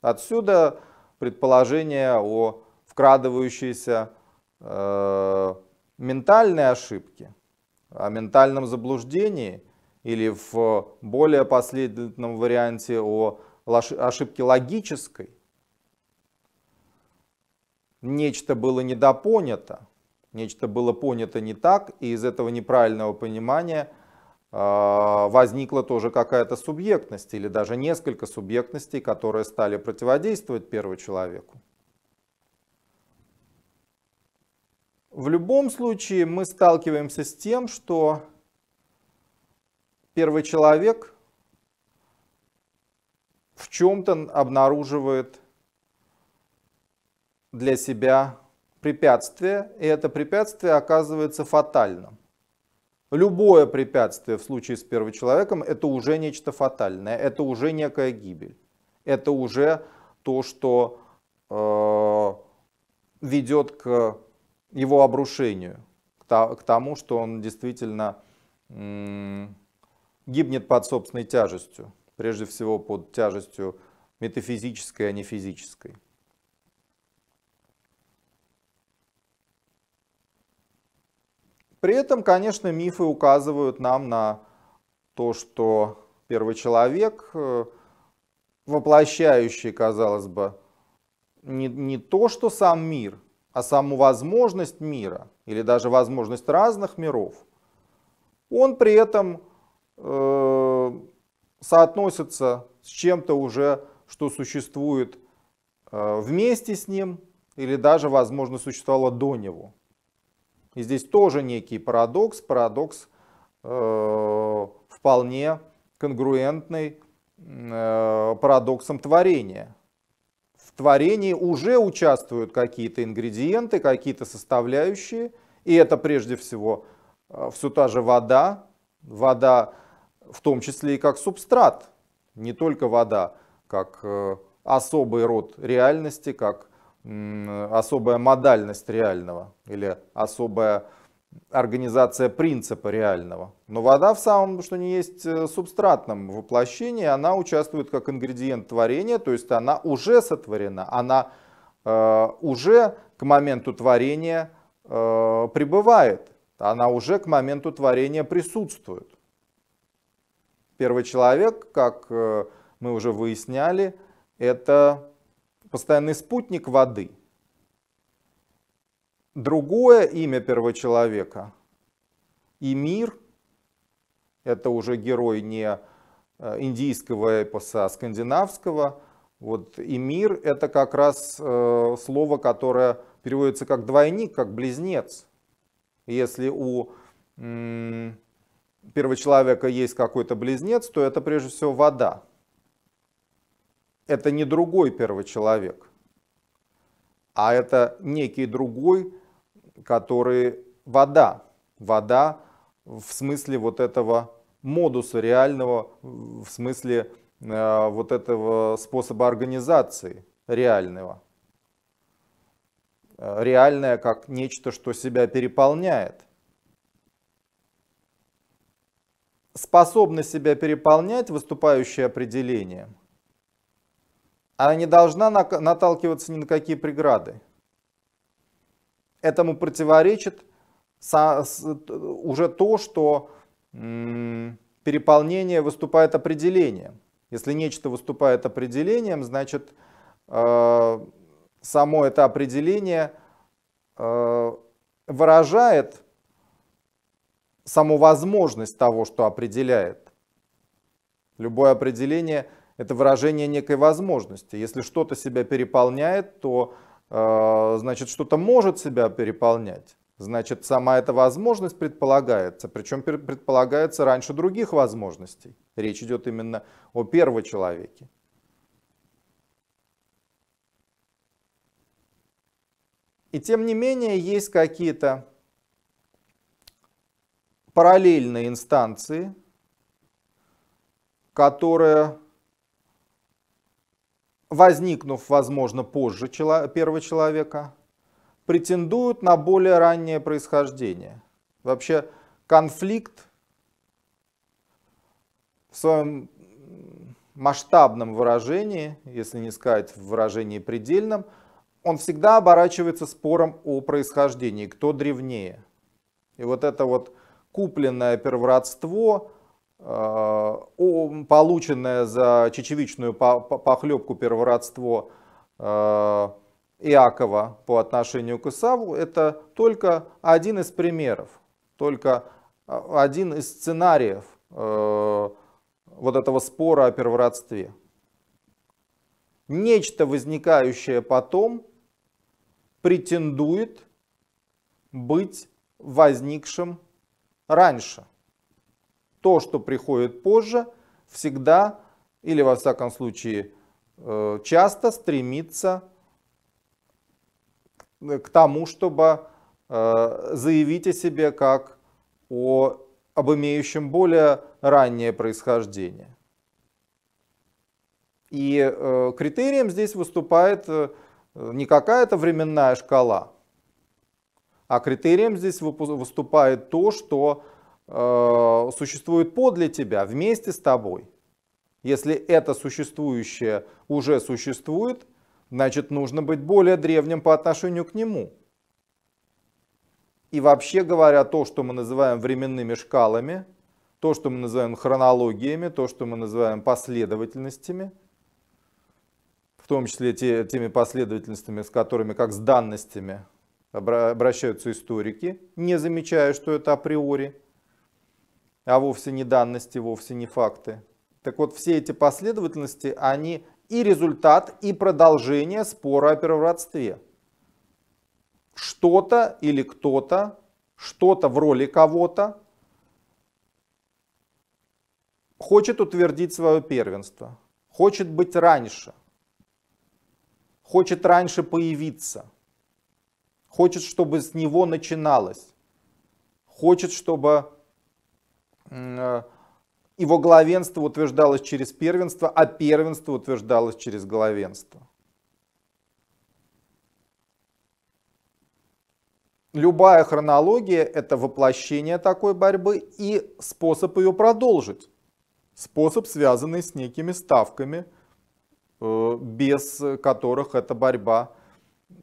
Отсюда предположение о вкрадывающейся э, ментальной ошибке, о ментальном заблуждении или в более последовательном варианте о ошибке логической. Нечто было недопонято, нечто было понято не так, и из этого неправильного понимания – а, возникла тоже какая-то субъектность или даже несколько субъектностей, которые стали противодействовать первому человеку. В любом случае мы сталкиваемся с тем, что первый человек в чем-то обнаруживает для себя препятствие, и это препятствие оказывается фатальным. Любое препятствие в случае с первым человеком это уже нечто фатальное, это уже некая гибель, это уже то, что э, ведет к его обрушению, к, к тому, что он действительно э, гибнет под собственной тяжестью, прежде всего под тяжестью метафизической, а не физической. При этом, конечно, мифы указывают нам на то, что первый человек, э, воплощающий, казалось бы, не, не то, что сам мир, а саму возможность мира, или даже возможность разных миров, он при этом э, соотносится с чем-то уже, что существует э, вместе с ним, или даже, возможно, существовало до него. И здесь тоже некий парадокс, парадокс э, вполне конгруентный э, парадоксом творения. В творении уже участвуют какие-то ингредиенты, какие-то составляющие, и это прежде всего э, все та же вода, вода в том числе и как субстрат, не только вода, как э, особый род реальности, как особая модальность реального или особая организация принципа реального. Но вода в самом, что не есть, э, субстратном воплощении, она участвует как ингредиент творения, то есть она уже сотворена, она э, уже к моменту творения э, пребывает, она уже к моменту творения присутствует. Первый человек, как э, мы уже выясняли, это постоянный спутник воды. Другое имя первого человека и мир, это уже герой не э, индийского эпоса, а скандинавского. Вот и мир это как раз э, слово, которое переводится как двойник, как близнец. Если у первого человека есть какой-то близнец, то это прежде всего вода это не другой первый человек, а это некий другой, который вода. Вода в смысле вот этого модуса реального, в смысле э, вот этого способа организации реального. Э, реальное как нечто, что себя переполняет. Способно себя переполнять выступающее определение – она не должна наталкиваться ни на какие преграды. Этому противоречит уже то, что переполнение выступает определением. Если нечто выступает определением, значит э, само это определение э, выражает саму возможность того, что определяет. Любое определение – это выражение некой возможности. Если что-то себя переполняет, то э, значит что-то может себя переполнять. Значит, сама эта возможность предполагается, причем предполагается раньше других возможностей. Речь идет именно о первом человеке. И тем не менее есть какие-то параллельные инстанции, которые возникнув, возможно, позже первого человека, претендуют на более раннее происхождение. Вообще конфликт в своем масштабном выражении, если не сказать в выражении предельном, он всегда оборачивается спором о происхождении, кто древнее. И вот это вот купленное первородство, Э, полученное за чечевичную похлебку первородство э, Иакова по отношению к Исаву, это только один из примеров, только э, один из сценариев вот этого спора о первородстве. Нечто, возникающее потом, претендует быть возникшим раньше. То, что приходит позже, всегда или во всяком случае э, часто стремится к тому, чтобы э, заявить о себе как о, об имеющем более раннее происхождение. И э, критерием здесь выступает не какая-то временная шкала, а критерием здесь выступает то, что э, существует подле тебя, вместе с тобой. Если это существующее уже существует, значит нужно быть более древним по отношению к нему. И вообще говоря, то, что мы называем временными шкалами, то, что мы называем хронологиями, то, что мы называем последовательностями, в том числе те, теми последовательностями, с которыми, как с данностями, обращаются историки, не замечая, что это априори, а вовсе не данности, вовсе не факты. Так вот, все эти последовательности, они и результат, и продолжение спора о первородстве. Что-то или кто-то, что-то в роли кого-то хочет утвердить свое первенство, хочет быть раньше, хочет раньше появиться, хочет, чтобы с него начиналось, хочет, чтобы Э, его главенство утверждалось через первенство, а первенство утверждалось через главенство. Любая хронология – это воплощение такой борьбы и способ ее продолжить. Способ, связанный с некими ставками, э, без которых эта борьба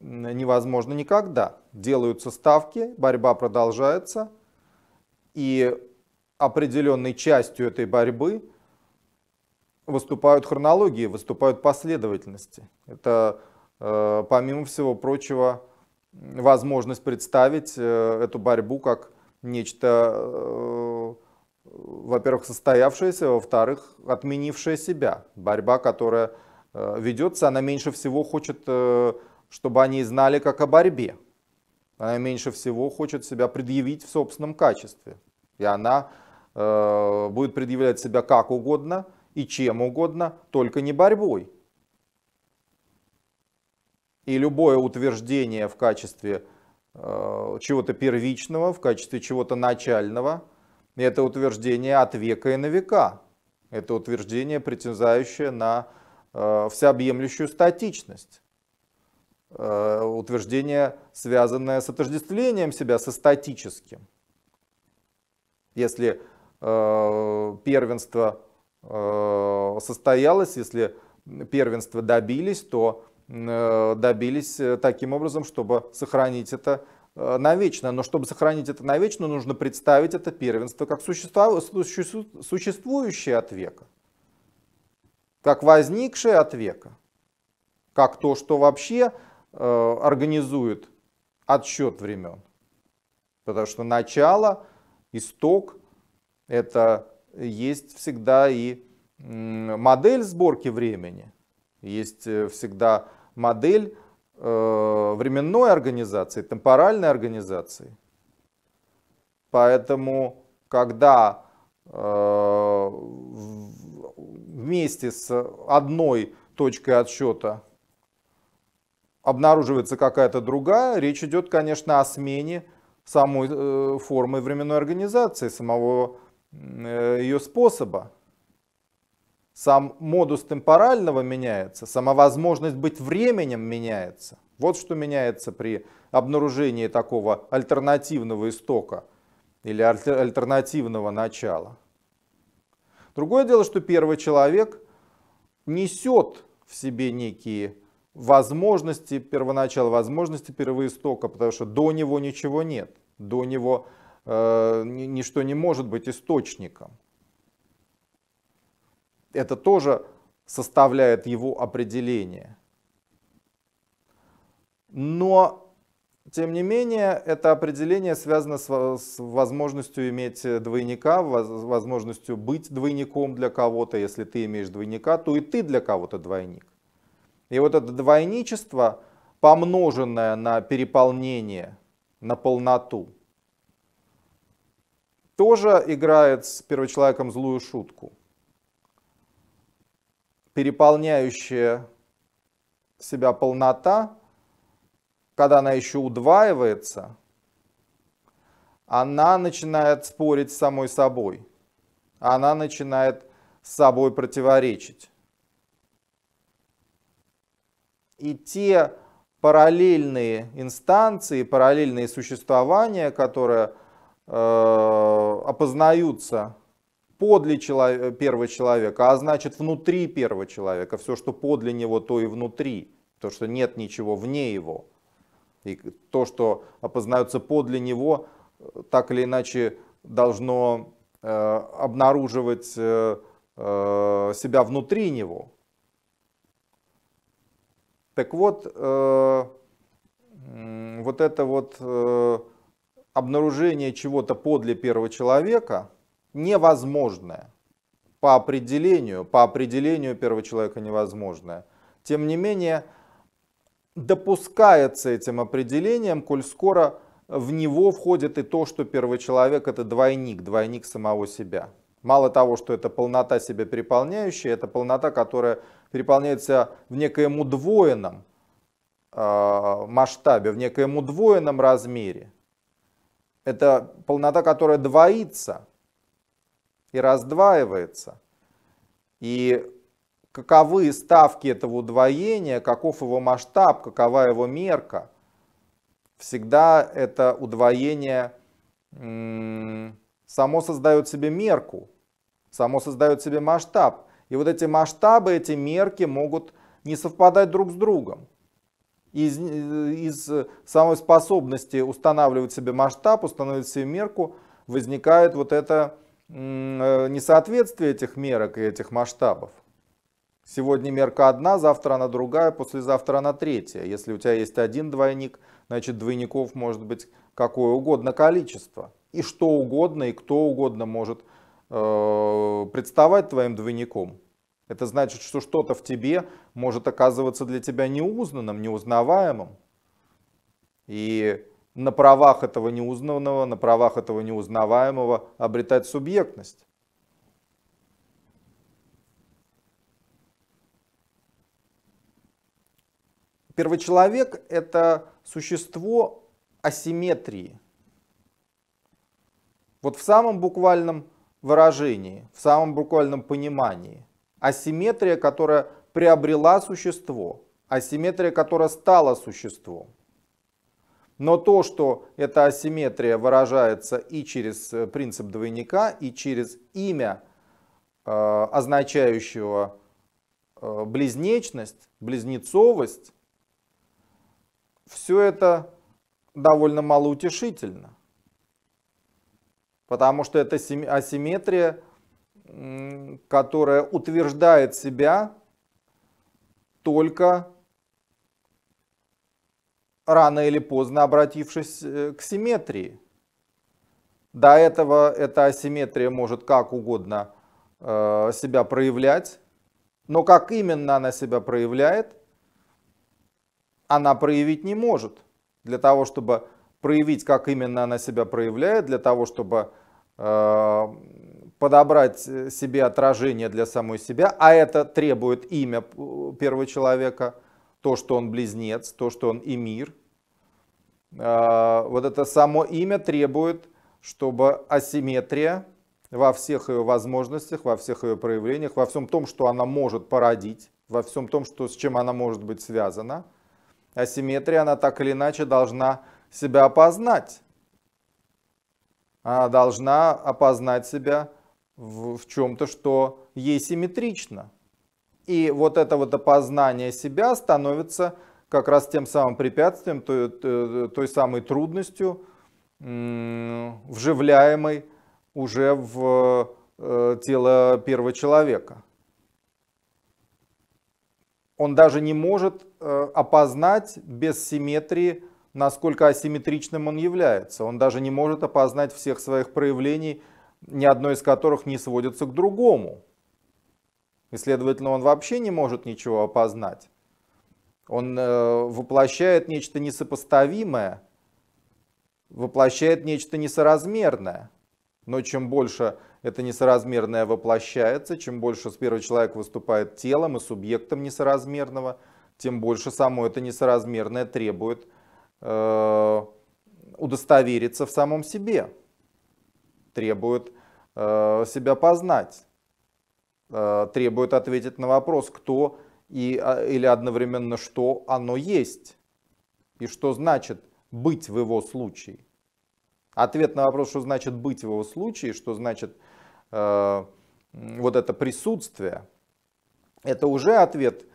невозможна никогда. Делаются ставки, борьба продолжается, и определенной частью этой борьбы выступают хронологии, выступают последовательности. Это, э, помимо всего прочего, возможность представить э, эту борьбу как нечто, э, во-первых, состоявшееся, а во-вторых, отменившее себя. Борьба, которая ведется, она меньше всего хочет, чтобы они знали как о борьбе. Она меньше всего хочет себя предъявить в собственном качестве. И она Э, будет предъявлять себя как угодно и чем угодно, только не борьбой. И любое утверждение в качестве э, чего-то первичного, в качестве чего-то начального, это утверждение от века и на века. Это утверждение, притязающее на э, всеобъемлющую статичность. Утверждение, связанное с отождествлением себя со статическим. Если Э, первенство э, состоялось, если первенство добились, то э, добились таким образом, чтобы сохранить это навечно. Но чтобы сохранить это навечно, нужно представить это первенство как существующее от века, как возникшее от века, как то, что вообще организует отсчет времен. Потому что начало, исток – это есть всегда и модель сборки времени, есть э, всегда модель э, временной организации, темпоральной организации. Поэтому, когда э, вместе с одной точкой отсчета обнаруживается какая-то другая, речь идет, конечно, о смене самой формы временной организации, самого Э, ее способа. Сам модус темпорального меняется, сама возможность быть временем меняется. Вот что меняется при обнаружении такого альтернативного истока или альтернативного начала. Другое дело, что первый человек несет в себе некие возможности, первоначало возможности первоистока, потому что до него ничего нет, до него нет Э, ничто не может быть источником. Это тоже составляет его определение. Но, тем не менее, это определение связано с возможностью иметь двойника, возможностью быть двойником для кого-то. Если ты имеешь двойника, то и ты для кого-то двойник. И вот это двойничество, помноженное на переполнение, на полноту – тоже играет с первочеловеком злую шутку, переполняющая себя полнота, когда она еще удваивается, она начинает спорить с самой собой. Она начинает с собой противоречить. И те параллельные инстанции, параллельные существования, которые Э, опознаются подле человек, первого человека, а значит внутри первого человека. Все, что подле него, то и внутри. То, что нет ничего вне его. И то, что опознаются подле него, так или иначе должно э, обнаруживать э, э себя внутри него. Так вот, э, вот это вот э, обнаружение чего-то подле первого человека невозможное. По определению, по определению первого человека невозможное. Тем не менее, допускается этим определением, коль скоро в него входит и то, что первый человек это двойник, двойник самого себя. Мало того, что это полнота себя переполняющая, это полнота, которая переполняется в некоем удвоенном э, масштабе, в некоем удвоенном размере. Это полнота, которая двоится и раздваивается. И каковы ставки этого удвоения, каков его масштаб, какова его мерка. Всегда это удвоение само создает себе мерку, само создает себе масштаб. И вот эти масштабы, эти мерки могут не совпадать друг с другом из, из самой способности устанавливать себе масштаб, устанавливать себе мерку, возникает вот это э, несоответствие этих мерок и этих масштабов. Сегодня мерка одна, завтра она другая, послезавтра она третья. Если у тебя есть один двойник, значит двойников может быть какое угодно количество. И что угодно, и кто угодно может э, представать твоим двойником. Это значит, что что-то в тебе может оказываться для тебя неузнанным, неузнаваемым. И на правах этого неузнанного, на правах этого неузнаваемого обретать субъектность. Первый человек – это существо асимметрии. Вот в самом буквальном выражении, в самом буквальном понимании. Асимметрия, которая приобрела существо, асимметрия, которая стала существом. Но то, что эта асимметрия выражается и через э, принцип двойника, и через имя, э, означающего э, близнечность, близнецовость, все это довольно малоутешительно. Потому что эта асимметрия которая утверждает себя только рано или поздно обратившись э, к симметрии. До этого эта асимметрия может как угодно э, себя проявлять, но как именно она себя проявляет, она проявить не может. Для того, чтобы проявить, как именно она себя проявляет, для того, чтобы э, подобрать э, себе отражение для самой себя, а это требует имя э, первого человека, то, что он близнец, то, что он и мир. А, вот это само имя требует, чтобы асимметрия во всех ее возможностях, во всех ее проявлениях, во всем том, что она может породить, во всем том, что, с чем она может быть связана, асимметрия, она так или иначе должна себя опознать. Она должна опознать себя в, в чем-то, что ей симметрично. И вот это вот опознание себя становится как раз тем самым препятствием, той, э, той самой трудностью, вживляемой уже в э, тело первого человека. Он даже не может э, опознать без симметрии, насколько асимметричным он является. Он даже не может опознать всех своих проявлений – ни одно из которых не сводится к другому. И, следовательно, он вообще не может ничего опознать. Он э, воплощает нечто несопоставимое, воплощает нечто несоразмерное. Но чем больше это несоразмерное воплощается, чем больше с первого человека выступает телом и субъектом несоразмерного, тем больше само это несоразмерное требует э, удостовериться в самом себе, требует Э, себя познать. Э, требует ответить на вопрос, кто и, а, или одновременно что оно есть. И что значит быть в его случае. Ответ на вопрос, что значит быть в его случае, что значит э, вот это присутствие, это уже ответ,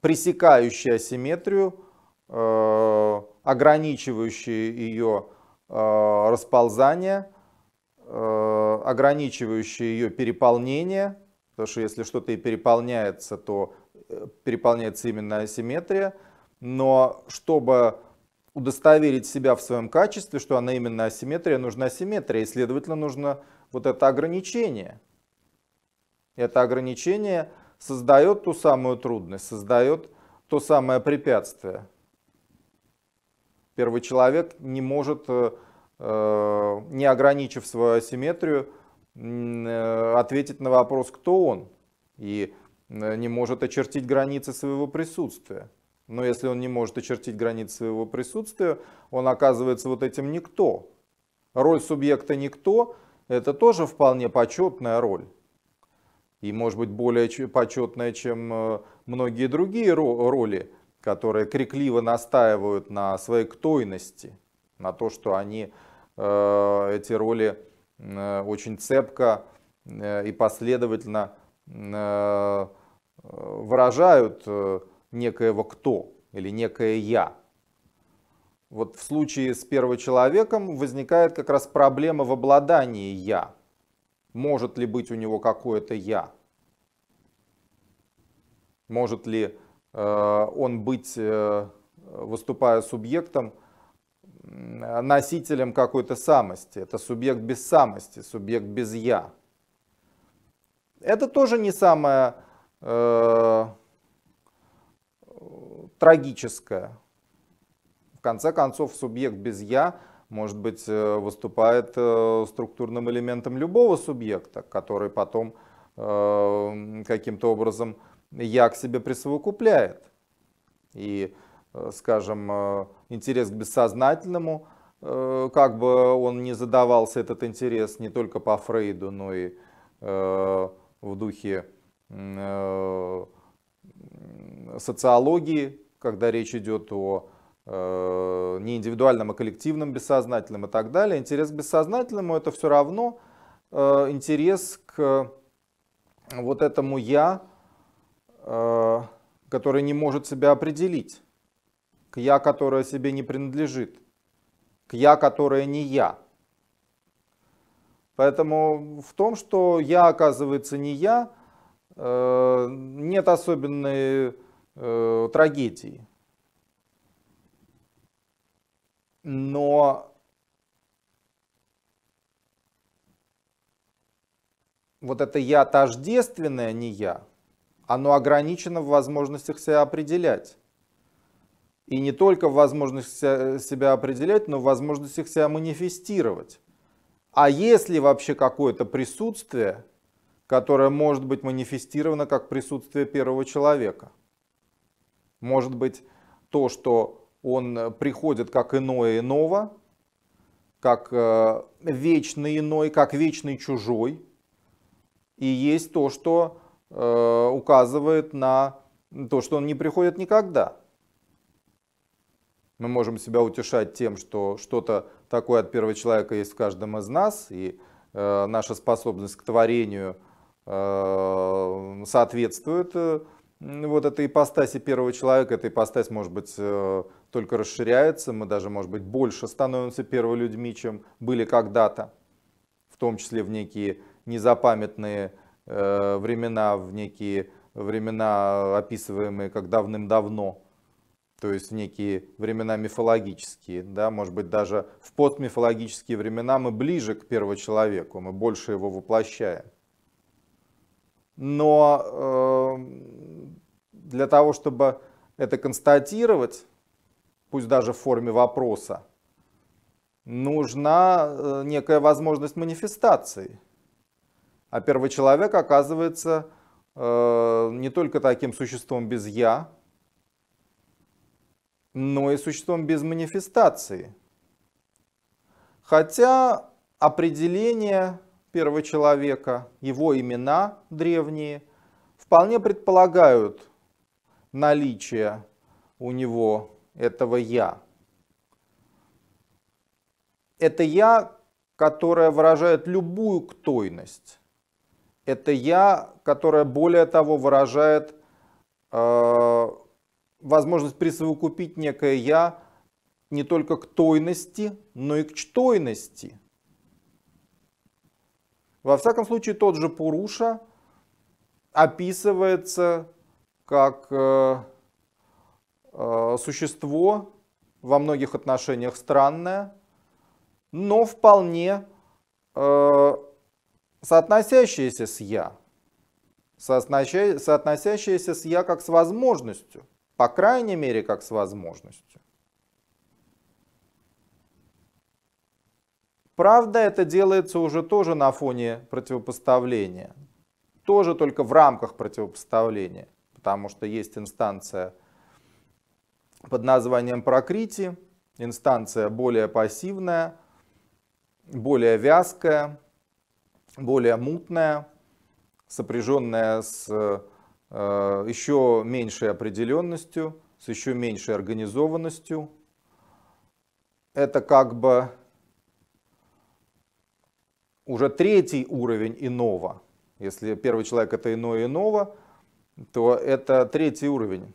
пресекающий асимметрию, э, ограничивающий ее э, расползание – Э, ограничивающее ее переполнение, потому что если что-то и переполняется, то э, переполняется именно асимметрия, но чтобы удостоверить себя в своем качестве, что она именно асимметрия, нужна асимметрия, и, следовательно, нужно вот это ограничение. Это ограничение создает ту самую трудность, создает то самое препятствие. Первый человек не может э, Э, не ограничив свою асимметрию, э, ответить на вопрос, кто он, и э, не может очертить границы своего присутствия. Но если он не может очертить границы своего присутствия, он оказывается вот этим никто. Роль субъекта никто – это тоже вполне почетная роль. И может быть более почетная, чем многие другие роли, которые крикливо настаивают на своей ктойности – на то, что они э, эти роли э, очень цепко э, и последовательно выражают некоего кто или некое я. Вот в случае с первым человеком возникает как раз проблема в обладании я. Может ли быть у него какое-то я? Может ли он быть, выступая субъектом, носителем какой-то самости. Это субъект без самости, субъект без я. Это тоже не самое э, трагическое. В конце концов, субъект без я, может быть, э, выступает э, структурным элементом любого субъекта, который потом э, каким-то образом я к себе присовокупляет. И Э, скажем, э, интерес к бессознательному, э, как бы он ни задавался этот интерес не только по Фрейду, но и в духе социологии, когда речь идет о не индивидуальном, а коллективном бессознательном и так далее. Интерес к бессознательному это все равно интерес к вот этому я, который не может себя определить к «я», которое себе не принадлежит, к «я», которое не «я». Поэтому в том, что «я» оказывается не «я», э, нет особенной э, трагедии. Но вот это «я» тождественное не «я», оно ограничено в возможностях себя определять. И не только в возможности э, себя определять, но в возможности их себя манифестировать. А есть ли вообще какое-то присутствие, которое может быть манифестировано как присутствие первого человека? Может быть, то, что он э, приходит как иное иного, как э, вечный иной, как вечный чужой. И есть то, что указывает на то, что он не приходит никогда. Мы можем себя утешать тем, что что-то такое от первого человека есть в каждом из нас, и э, наша способность к творению э, соответствует э, вот этой ипостаси первого человека. Эта ипостась, может быть, э, только расширяется, мы даже, может быть, больше становимся первыми людьми, чем были когда-то, в том числе в некие незапамятные э, времена, в некие времена, описываемые как давным-давно то есть в некие времена мифологические, да, может быть, даже в подмифологические времена мы ближе к первому человеку, мы больше его воплощаем. Но э, для того, чтобы это констатировать, пусть даже в форме вопроса, нужна э, некая возможность манифестации. А первый человек оказывается э, не только таким существом без «я», но и существом без манифестации. Хотя определение первого человека, его имена древние, вполне предполагают наличие у него этого «я». Это «я», которое выражает любую ктойность. Это «я», которое более того выражает э, возможность присовокупить некое «я» не только к тойности, но и к чтойности. Во всяком случае, тот же Пуруша описывается как э, э, существо во многих отношениях странное, но вполне э, соотносящееся с «я», соотносящееся с «я» как с возможностью – по крайней мере, как с возможностью. Правда, это делается уже тоже на фоне противопоставления. Тоже только в рамках противопоставления. Потому что есть инстанция под названием прокрити, инстанция более пассивная, более вязкая, более мутная, сопряженная с Э, еще меньшей определенностью, с еще меньшей организованностью. Это как бы уже третий уровень иного. Если первый человек это иное иного, то это третий уровень.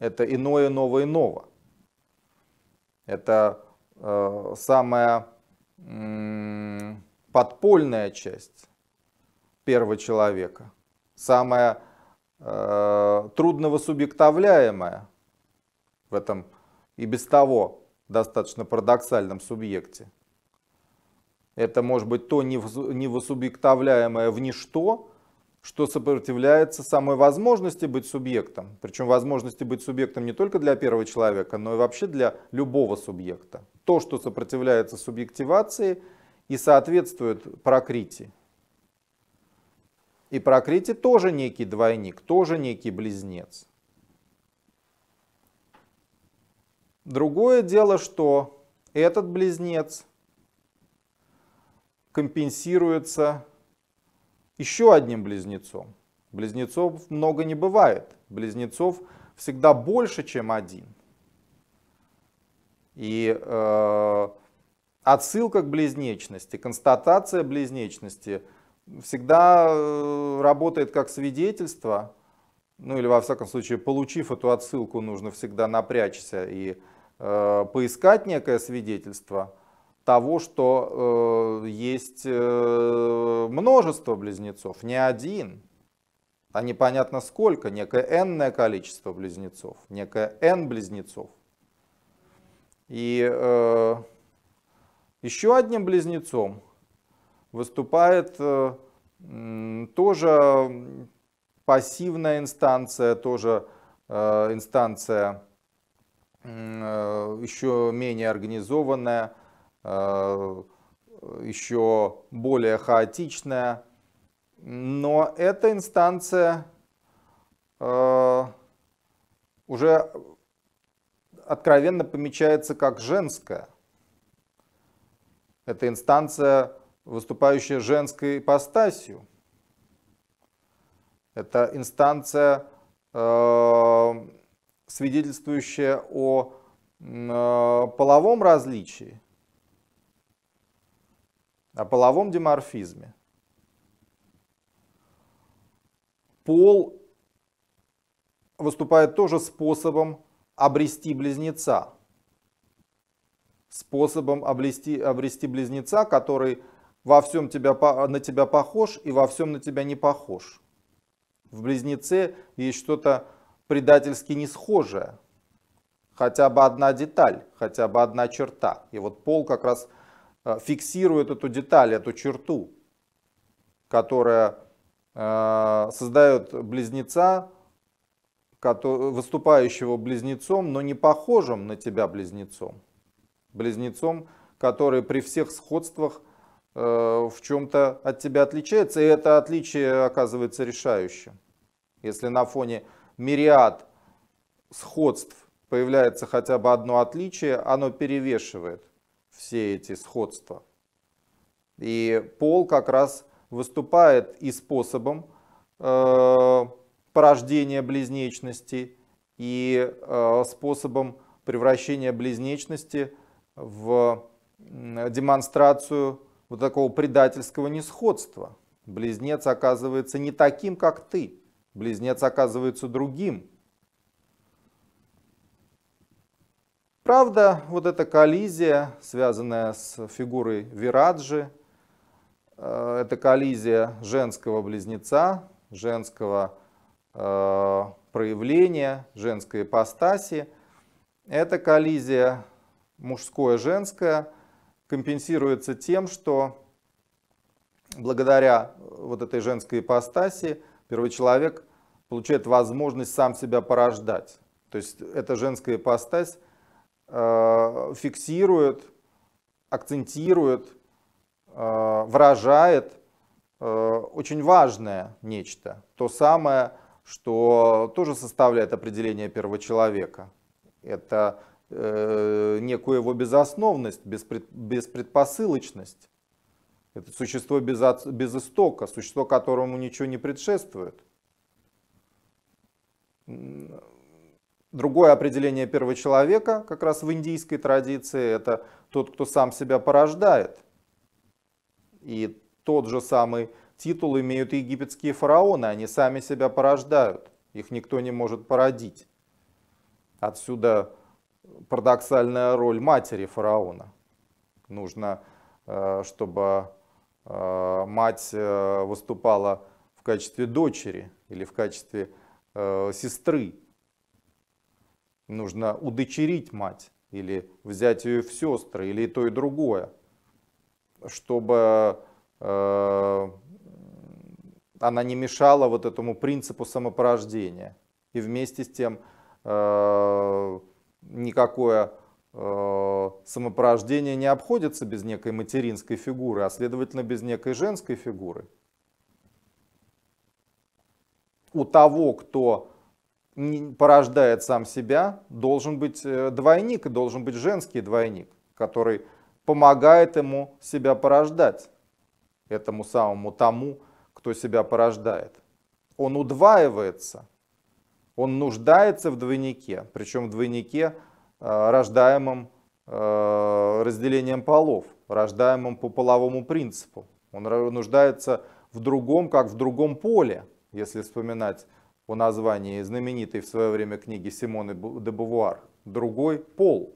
Это иное, новое, иного. Это э, самая э, подпольная часть первого человека. Самая трудного э, трудновосубъектовляемое в этом и без того достаточно парадоксальном субъекте. Это может быть то невосубъектовляемое в ничто, что сопротивляется самой возможности быть субъектом. Причем возможности быть субъектом не только для первого человека, но и вообще для любого субъекта. То, что сопротивляется субъективации и соответствует прокритии. И Прокрити тоже некий двойник, тоже некий близнец. Другое дело, что этот близнец компенсируется еще одним близнецом. Близнецов много не бывает. Близнецов всегда больше, чем один. И э, отсылка к близнечности, констатация близнечности – всегда э, работает как свидетельство, ну или во всяком случае, получив эту отсылку, нужно всегда напрячься и э, поискать некое свидетельство того, что э, есть э, множество близнецов, не один, а непонятно сколько, некое энное количество близнецов, некое n близнецов. И э, еще одним близнецом – выступает э, тоже пассивная инстанция, тоже э, инстанция э, еще менее организованная, еще более хаотичная. Но эта инстанция уже откровенно помечается как женская. Эта инстанция выступающая женской ипостасью. Это инстанция, э, свидетельствующая о э, половом различии, о половом деморфизме. Пол выступает тоже способом обрести близнеца. Способом обрести, обрести близнеца, который во всем тебя, на тебя похож и во всем на тебя не похож. В близнеце есть что-то предательски несхожее. Хотя бы одна деталь, хотя бы одна черта. И вот пол как раз э, фиксирует эту деталь, эту черту, которая э, создает близнеца, выступающего близнецом, но не похожим на тебя близнецом. Близнецом, который при всех сходствах Э, в чем-то от тебя отличается, и это отличие оказывается решающим. Если на фоне мириад сходств появляется хотя бы одно отличие, оно перевешивает все эти сходства. И пол как раз выступает и способом э, порождения близнечности, и э, способом превращения близнечности в демонстрацию вот такого предательского несходства. Близнец оказывается не таким, как ты. Близнец оказывается другим. Правда, вот эта коллизия, связанная с фигурой Вираджи, э, это коллизия женского близнеца, женского э, проявления, женской ипостаси. Это коллизия мужское-женское – компенсируется тем, что благодаря э, вот этой женской ипостаси первый человек получает возможность сам себя порождать. То есть эта женская ипостась э, фиксирует, акцентирует, э, выражает э, очень важное нечто. То самое, что тоже составляет определение первого человека. Это э, некую его безосновность, беспред, беспредпосылочность. Это существо без, без истока, существо, которому ничего не предшествует. Другое определение первого человека, как раз в индийской традиции, это тот, кто сам себя порождает. И тот же самый титул имеют и египетские фараоны, они сами себя порождают, их никто не может породить. Отсюда парадоксальная роль матери фараона. Нужно, э, чтобы э, мать э, выступала в качестве дочери или в качестве сестры. Нужно удочерить мать или взять ее в сестры или и то и другое, чтобы она не мешала вот этому принципу самопорождения. И вместе с тем никакое э, самопророждение не обходится без некой материнской фигуры, а следовательно без некой женской фигуры. У того, кто порождает сам себя, должен быть э, двойник, и должен быть женский двойник, который помогает ему себя порождать, этому самому тому, кто себя порождает. Он удваивается – он нуждается в двойнике, причем в двойнике, э, рождаемом э, разделением полов, рождаемом по половому принципу. Он нуждается в другом, как в другом поле, если вспоминать о названии знаменитой в свое время книги Симоны де Бувуар. Другой пол.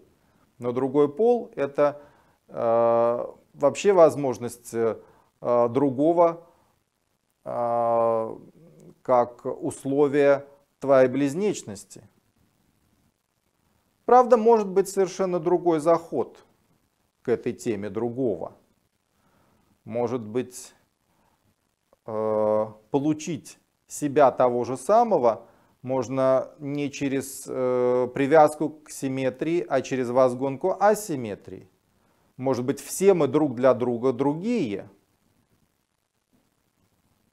Но другой пол – это э, вообще возможность э, другого э, как условия твоей близнечности. Правда, может быть совершенно другой заход к этой теме другого. Может быть, э, получить себя того же самого можно не через э, привязку к симметрии, а через возгонку асимметрии. Может быть, все мы друг для друга другие.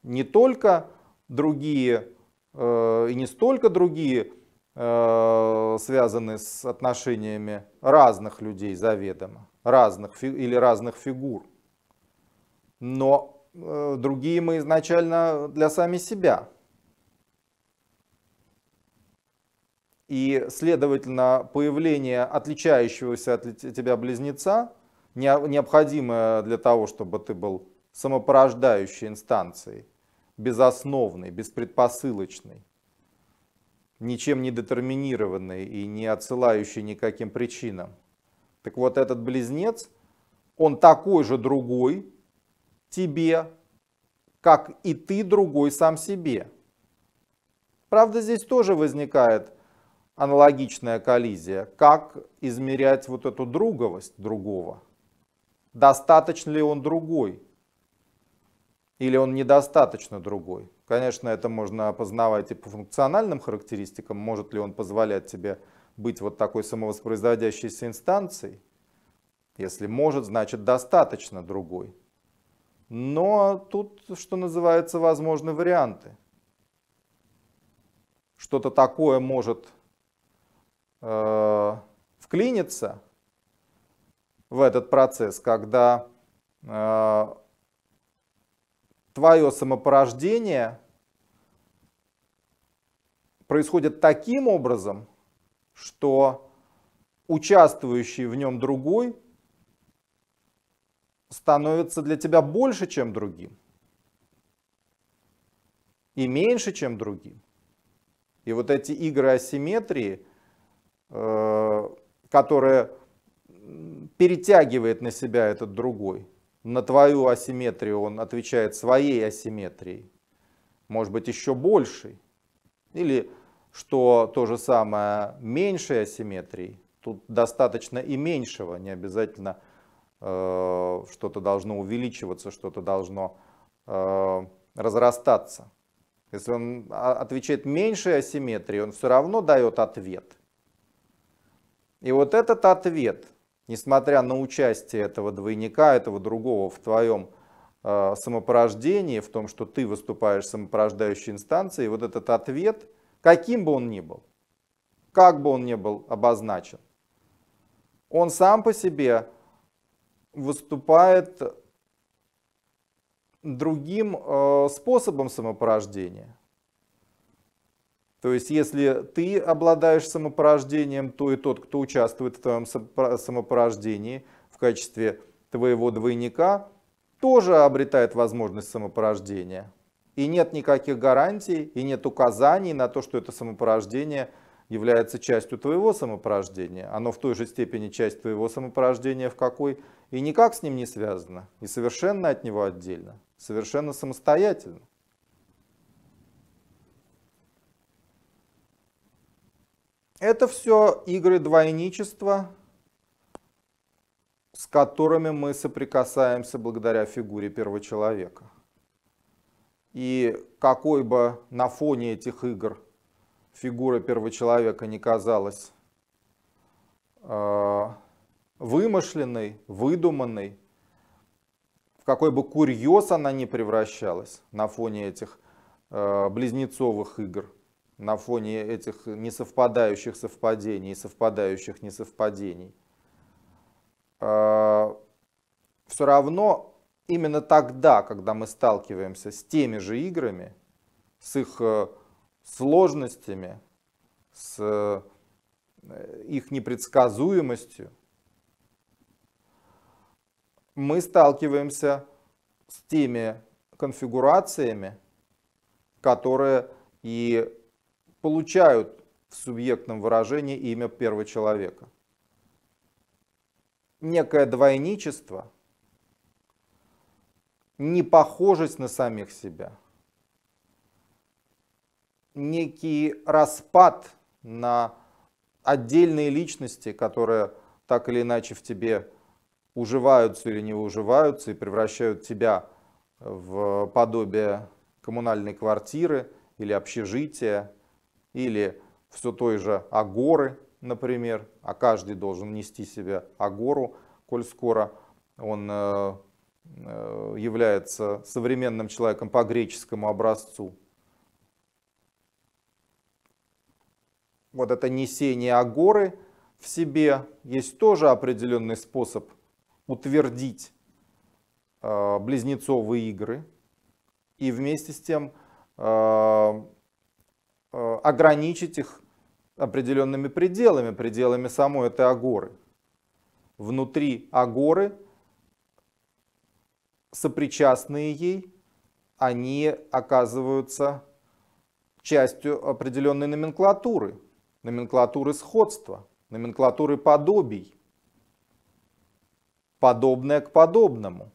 Не только другие Э, и не столько другие э, связаны с отношениями разных людей заведомо, разных или разных фигур. Но э, другие мы изначально для сами себя. И, следовательно, появление отличающегося от тебя близнеца необходимое для того, чтобы ты был самопорождающей инстанцией – безосновный, беспредпосылочный, ничем не детерминированный и не отсылающий никаким причинам. Так вот, этот близнец, он такой же другой тебе, как и ты другой сам себе. Правда, здесь тоже возникает аналогичная коллизия. Как измерять вот эту друговость другого? Достаточно ли он другой? или он недостаточно другой. Конечно, это можно опознавать и по функциональным характеристикам, может ли он позволять тебе быть вот такой самовоспроизводящейся инстанцией. Если может, значит достаточно другой. Но тут, что называется, возможны варианты. Что-то такое может э, вклиниться в этот процесс, когда э, твое самопорождение происходит таким образом, что участвующий в нем другой становится для тебя больше, чем другим, и меньше, чем другим. И вот эти игры асимметрии, э, которые перетягивает на себя этот другой, на твою асимметрию он отвечает своей асимметрией, может быть еще большей, или что то же самое меньшей асимметрией, тут достаточно и меньшего, не обязательно э, что-то должно увеличиваться, что-то должно э, разрастаться. Если он а, отвечает меньшей асимметрией, он все равно дает ответ. И вот этот ответ – несмотря на участие этого двойника, этого другого в твоем э, самопорождении, в том, что ты выступаешь самопорождающей инстанцией, вот этот ответ, каким бы он ни был, как бы он ни был обозначен, он сам по себе выступает другим э, способом самопорождения. То есть, если ты обладаешь самопорождением, то и тот, кто участвует в твоем самопорождении в качестве твоего двойника, тоже обретает возможность самопорождения. И нет никаких гарантий, и нет указаний на то, что это самопорождение является частью твоего самопорождения. Оно в той же степени часть твоего самопорождения, в какой и никак с ним не связано, и совершенно от него отдельно, совершенно самостоятельно. Это все игры двойничества, с которыми мы соприкасаемся благодаря фигуре первого человека. И какой бы на фоне этих игр фигура первого человека не казалась э, вымышленной, выдуманной, в какой бы курьез она не превращалась на фоне этих э, близнецовых игр – на фоне этих несовпадающих совпадений и совпадающих несовпадений, а, все равно именно тогда, когда мы сталкиваемся с теми же играми, с их э, сложностями, с э, их непредсказуемостью, мы сталкиваемся с теми конфигурациями, которые и получают в субъектном выражении имя первого человека. Некое двойничество, непохожесть на самих себя, некий распад на отдельные личности, которые так или иначе в тебе уживаются или не уживаются и превращают тебя в подобие коммунальной квартиры или общежития, или все той же агоры, например, а каждый должен нести себе агору, коль скоро он э, э, является современным человеком по греческому образцу. Вот это несение агоры в себе есть тоже определенный способ утвердить э, близнецовые игры и вместе с тем Э, ограничить их определенными пределами, пределами самой этой агоры. Внутри агоры сопричастные ей, они оказываются частью определенной номенклатуры, номенклатуры сходства, номенклатуры подобий, подобное к подобному,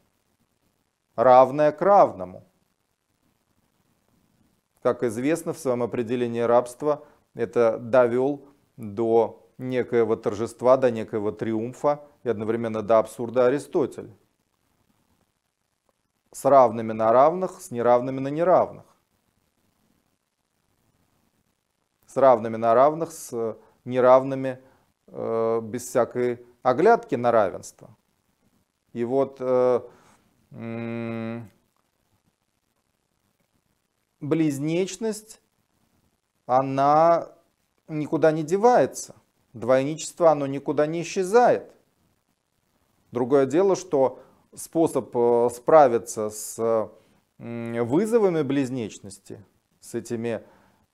равное к равному. Как известно, в своем определении рабства это довел до некоего торжества, до некоего триумфа и одновременно до абсурда Аристотель. С равными на равных, с неравными на неравных. С равными на равных, с неравными э, без всякой оглядки на равенство. И вот э, близнечность, она никуда не девается. Двойничество, оно никуда не исчезает. Другое дело, что способ э, справиться с вызовами близнечности, с этими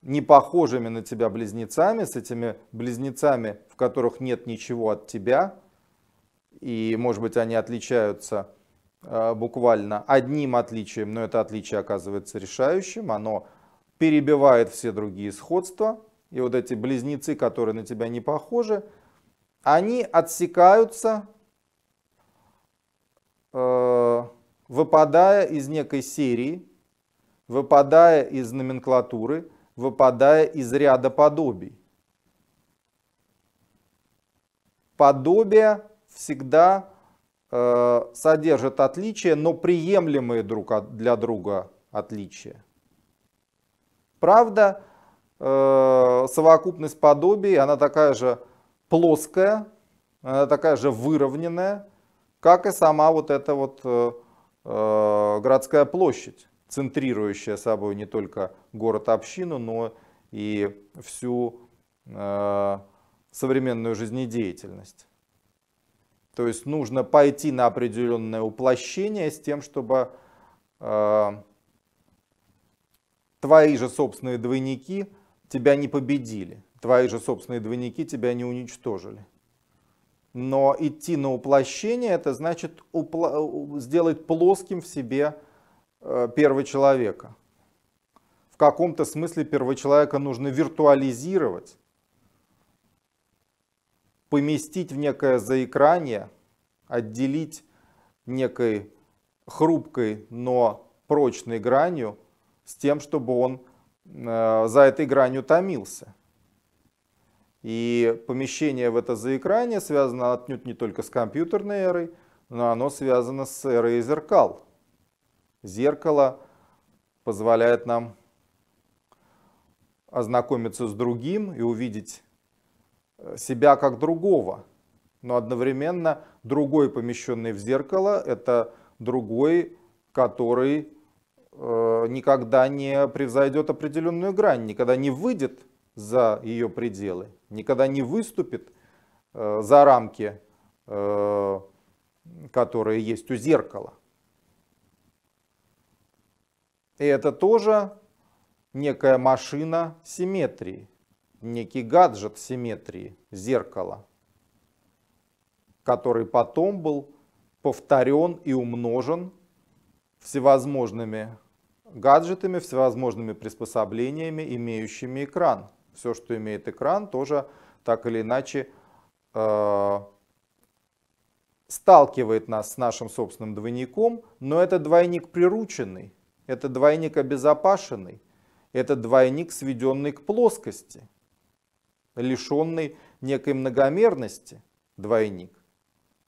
непохожими на тебя близнецами, с этими близнецами, в которых нет ничего от тебя, и, может быть, они отличаются Э, буквально одним отличием, но это отличие оказывается решающим, оно перебивает все другие сходства, и вот эти близнецы, которые на тебя не похожи, они отсекаются, э, выпадая из некой серии, выпадая из номенклатуры, выпадая из ряда подобий. Подобие всегда Э, содержат отличия, но приемлемые друг для друга отличия. Правда, э, совокупность подобий, она такая же плоская, она такая же выровненная, как и сама вот эта вот э, городская площадь, центрирующая собой не только город-общину, но и всю современную жизнедеятельность. То есть нужно пойти на определенное уплощение с тем, чтобы э, твои же собственные двойники тебя не победили, твои же собственные двойники тебя не уничтожили. Но идти на уплощение, это значит упло- э, сделать плоским в себе э, первого человека. В каком-то смысле первого человека нужно виртуализировать, поместить в некое заикранье, отделить некой хрупкой, но прочной гранью, с тем, чтобы он э, за этой гранью томился. И помещение в это заэкране связано отнюдь не только с компьютерной эрой, но оно связано с эрой зеркал. Зеркало позволяет нам ознакомиться с другим и увидеть себя как другого, но одновременно другой, помещенный в зеркало, это другой, который э, никогда не превзойдет определенную грань, никогда не выйдет за ее пределы, никогда не выступит э, за рамки, э, которые есть у зеркала. И это тоже некая машина симметрии некий гаджет симметрии, зеркало, который потом был повторен и умножен всевозможными гаджетами, всевозможными приспособлениями, имеющими экран. Все, что имеет экран, тоже так или иначе э, сталкивает нас с нашим собственным двойником, но это двойник прирученный, это двойник обезопашенный, это двойник сведенный к плоскости лишенный некой многомерности двойник.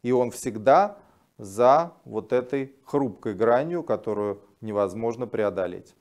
И он всегда за вот этой хрупкой гранью, которую невозможно преодолеть.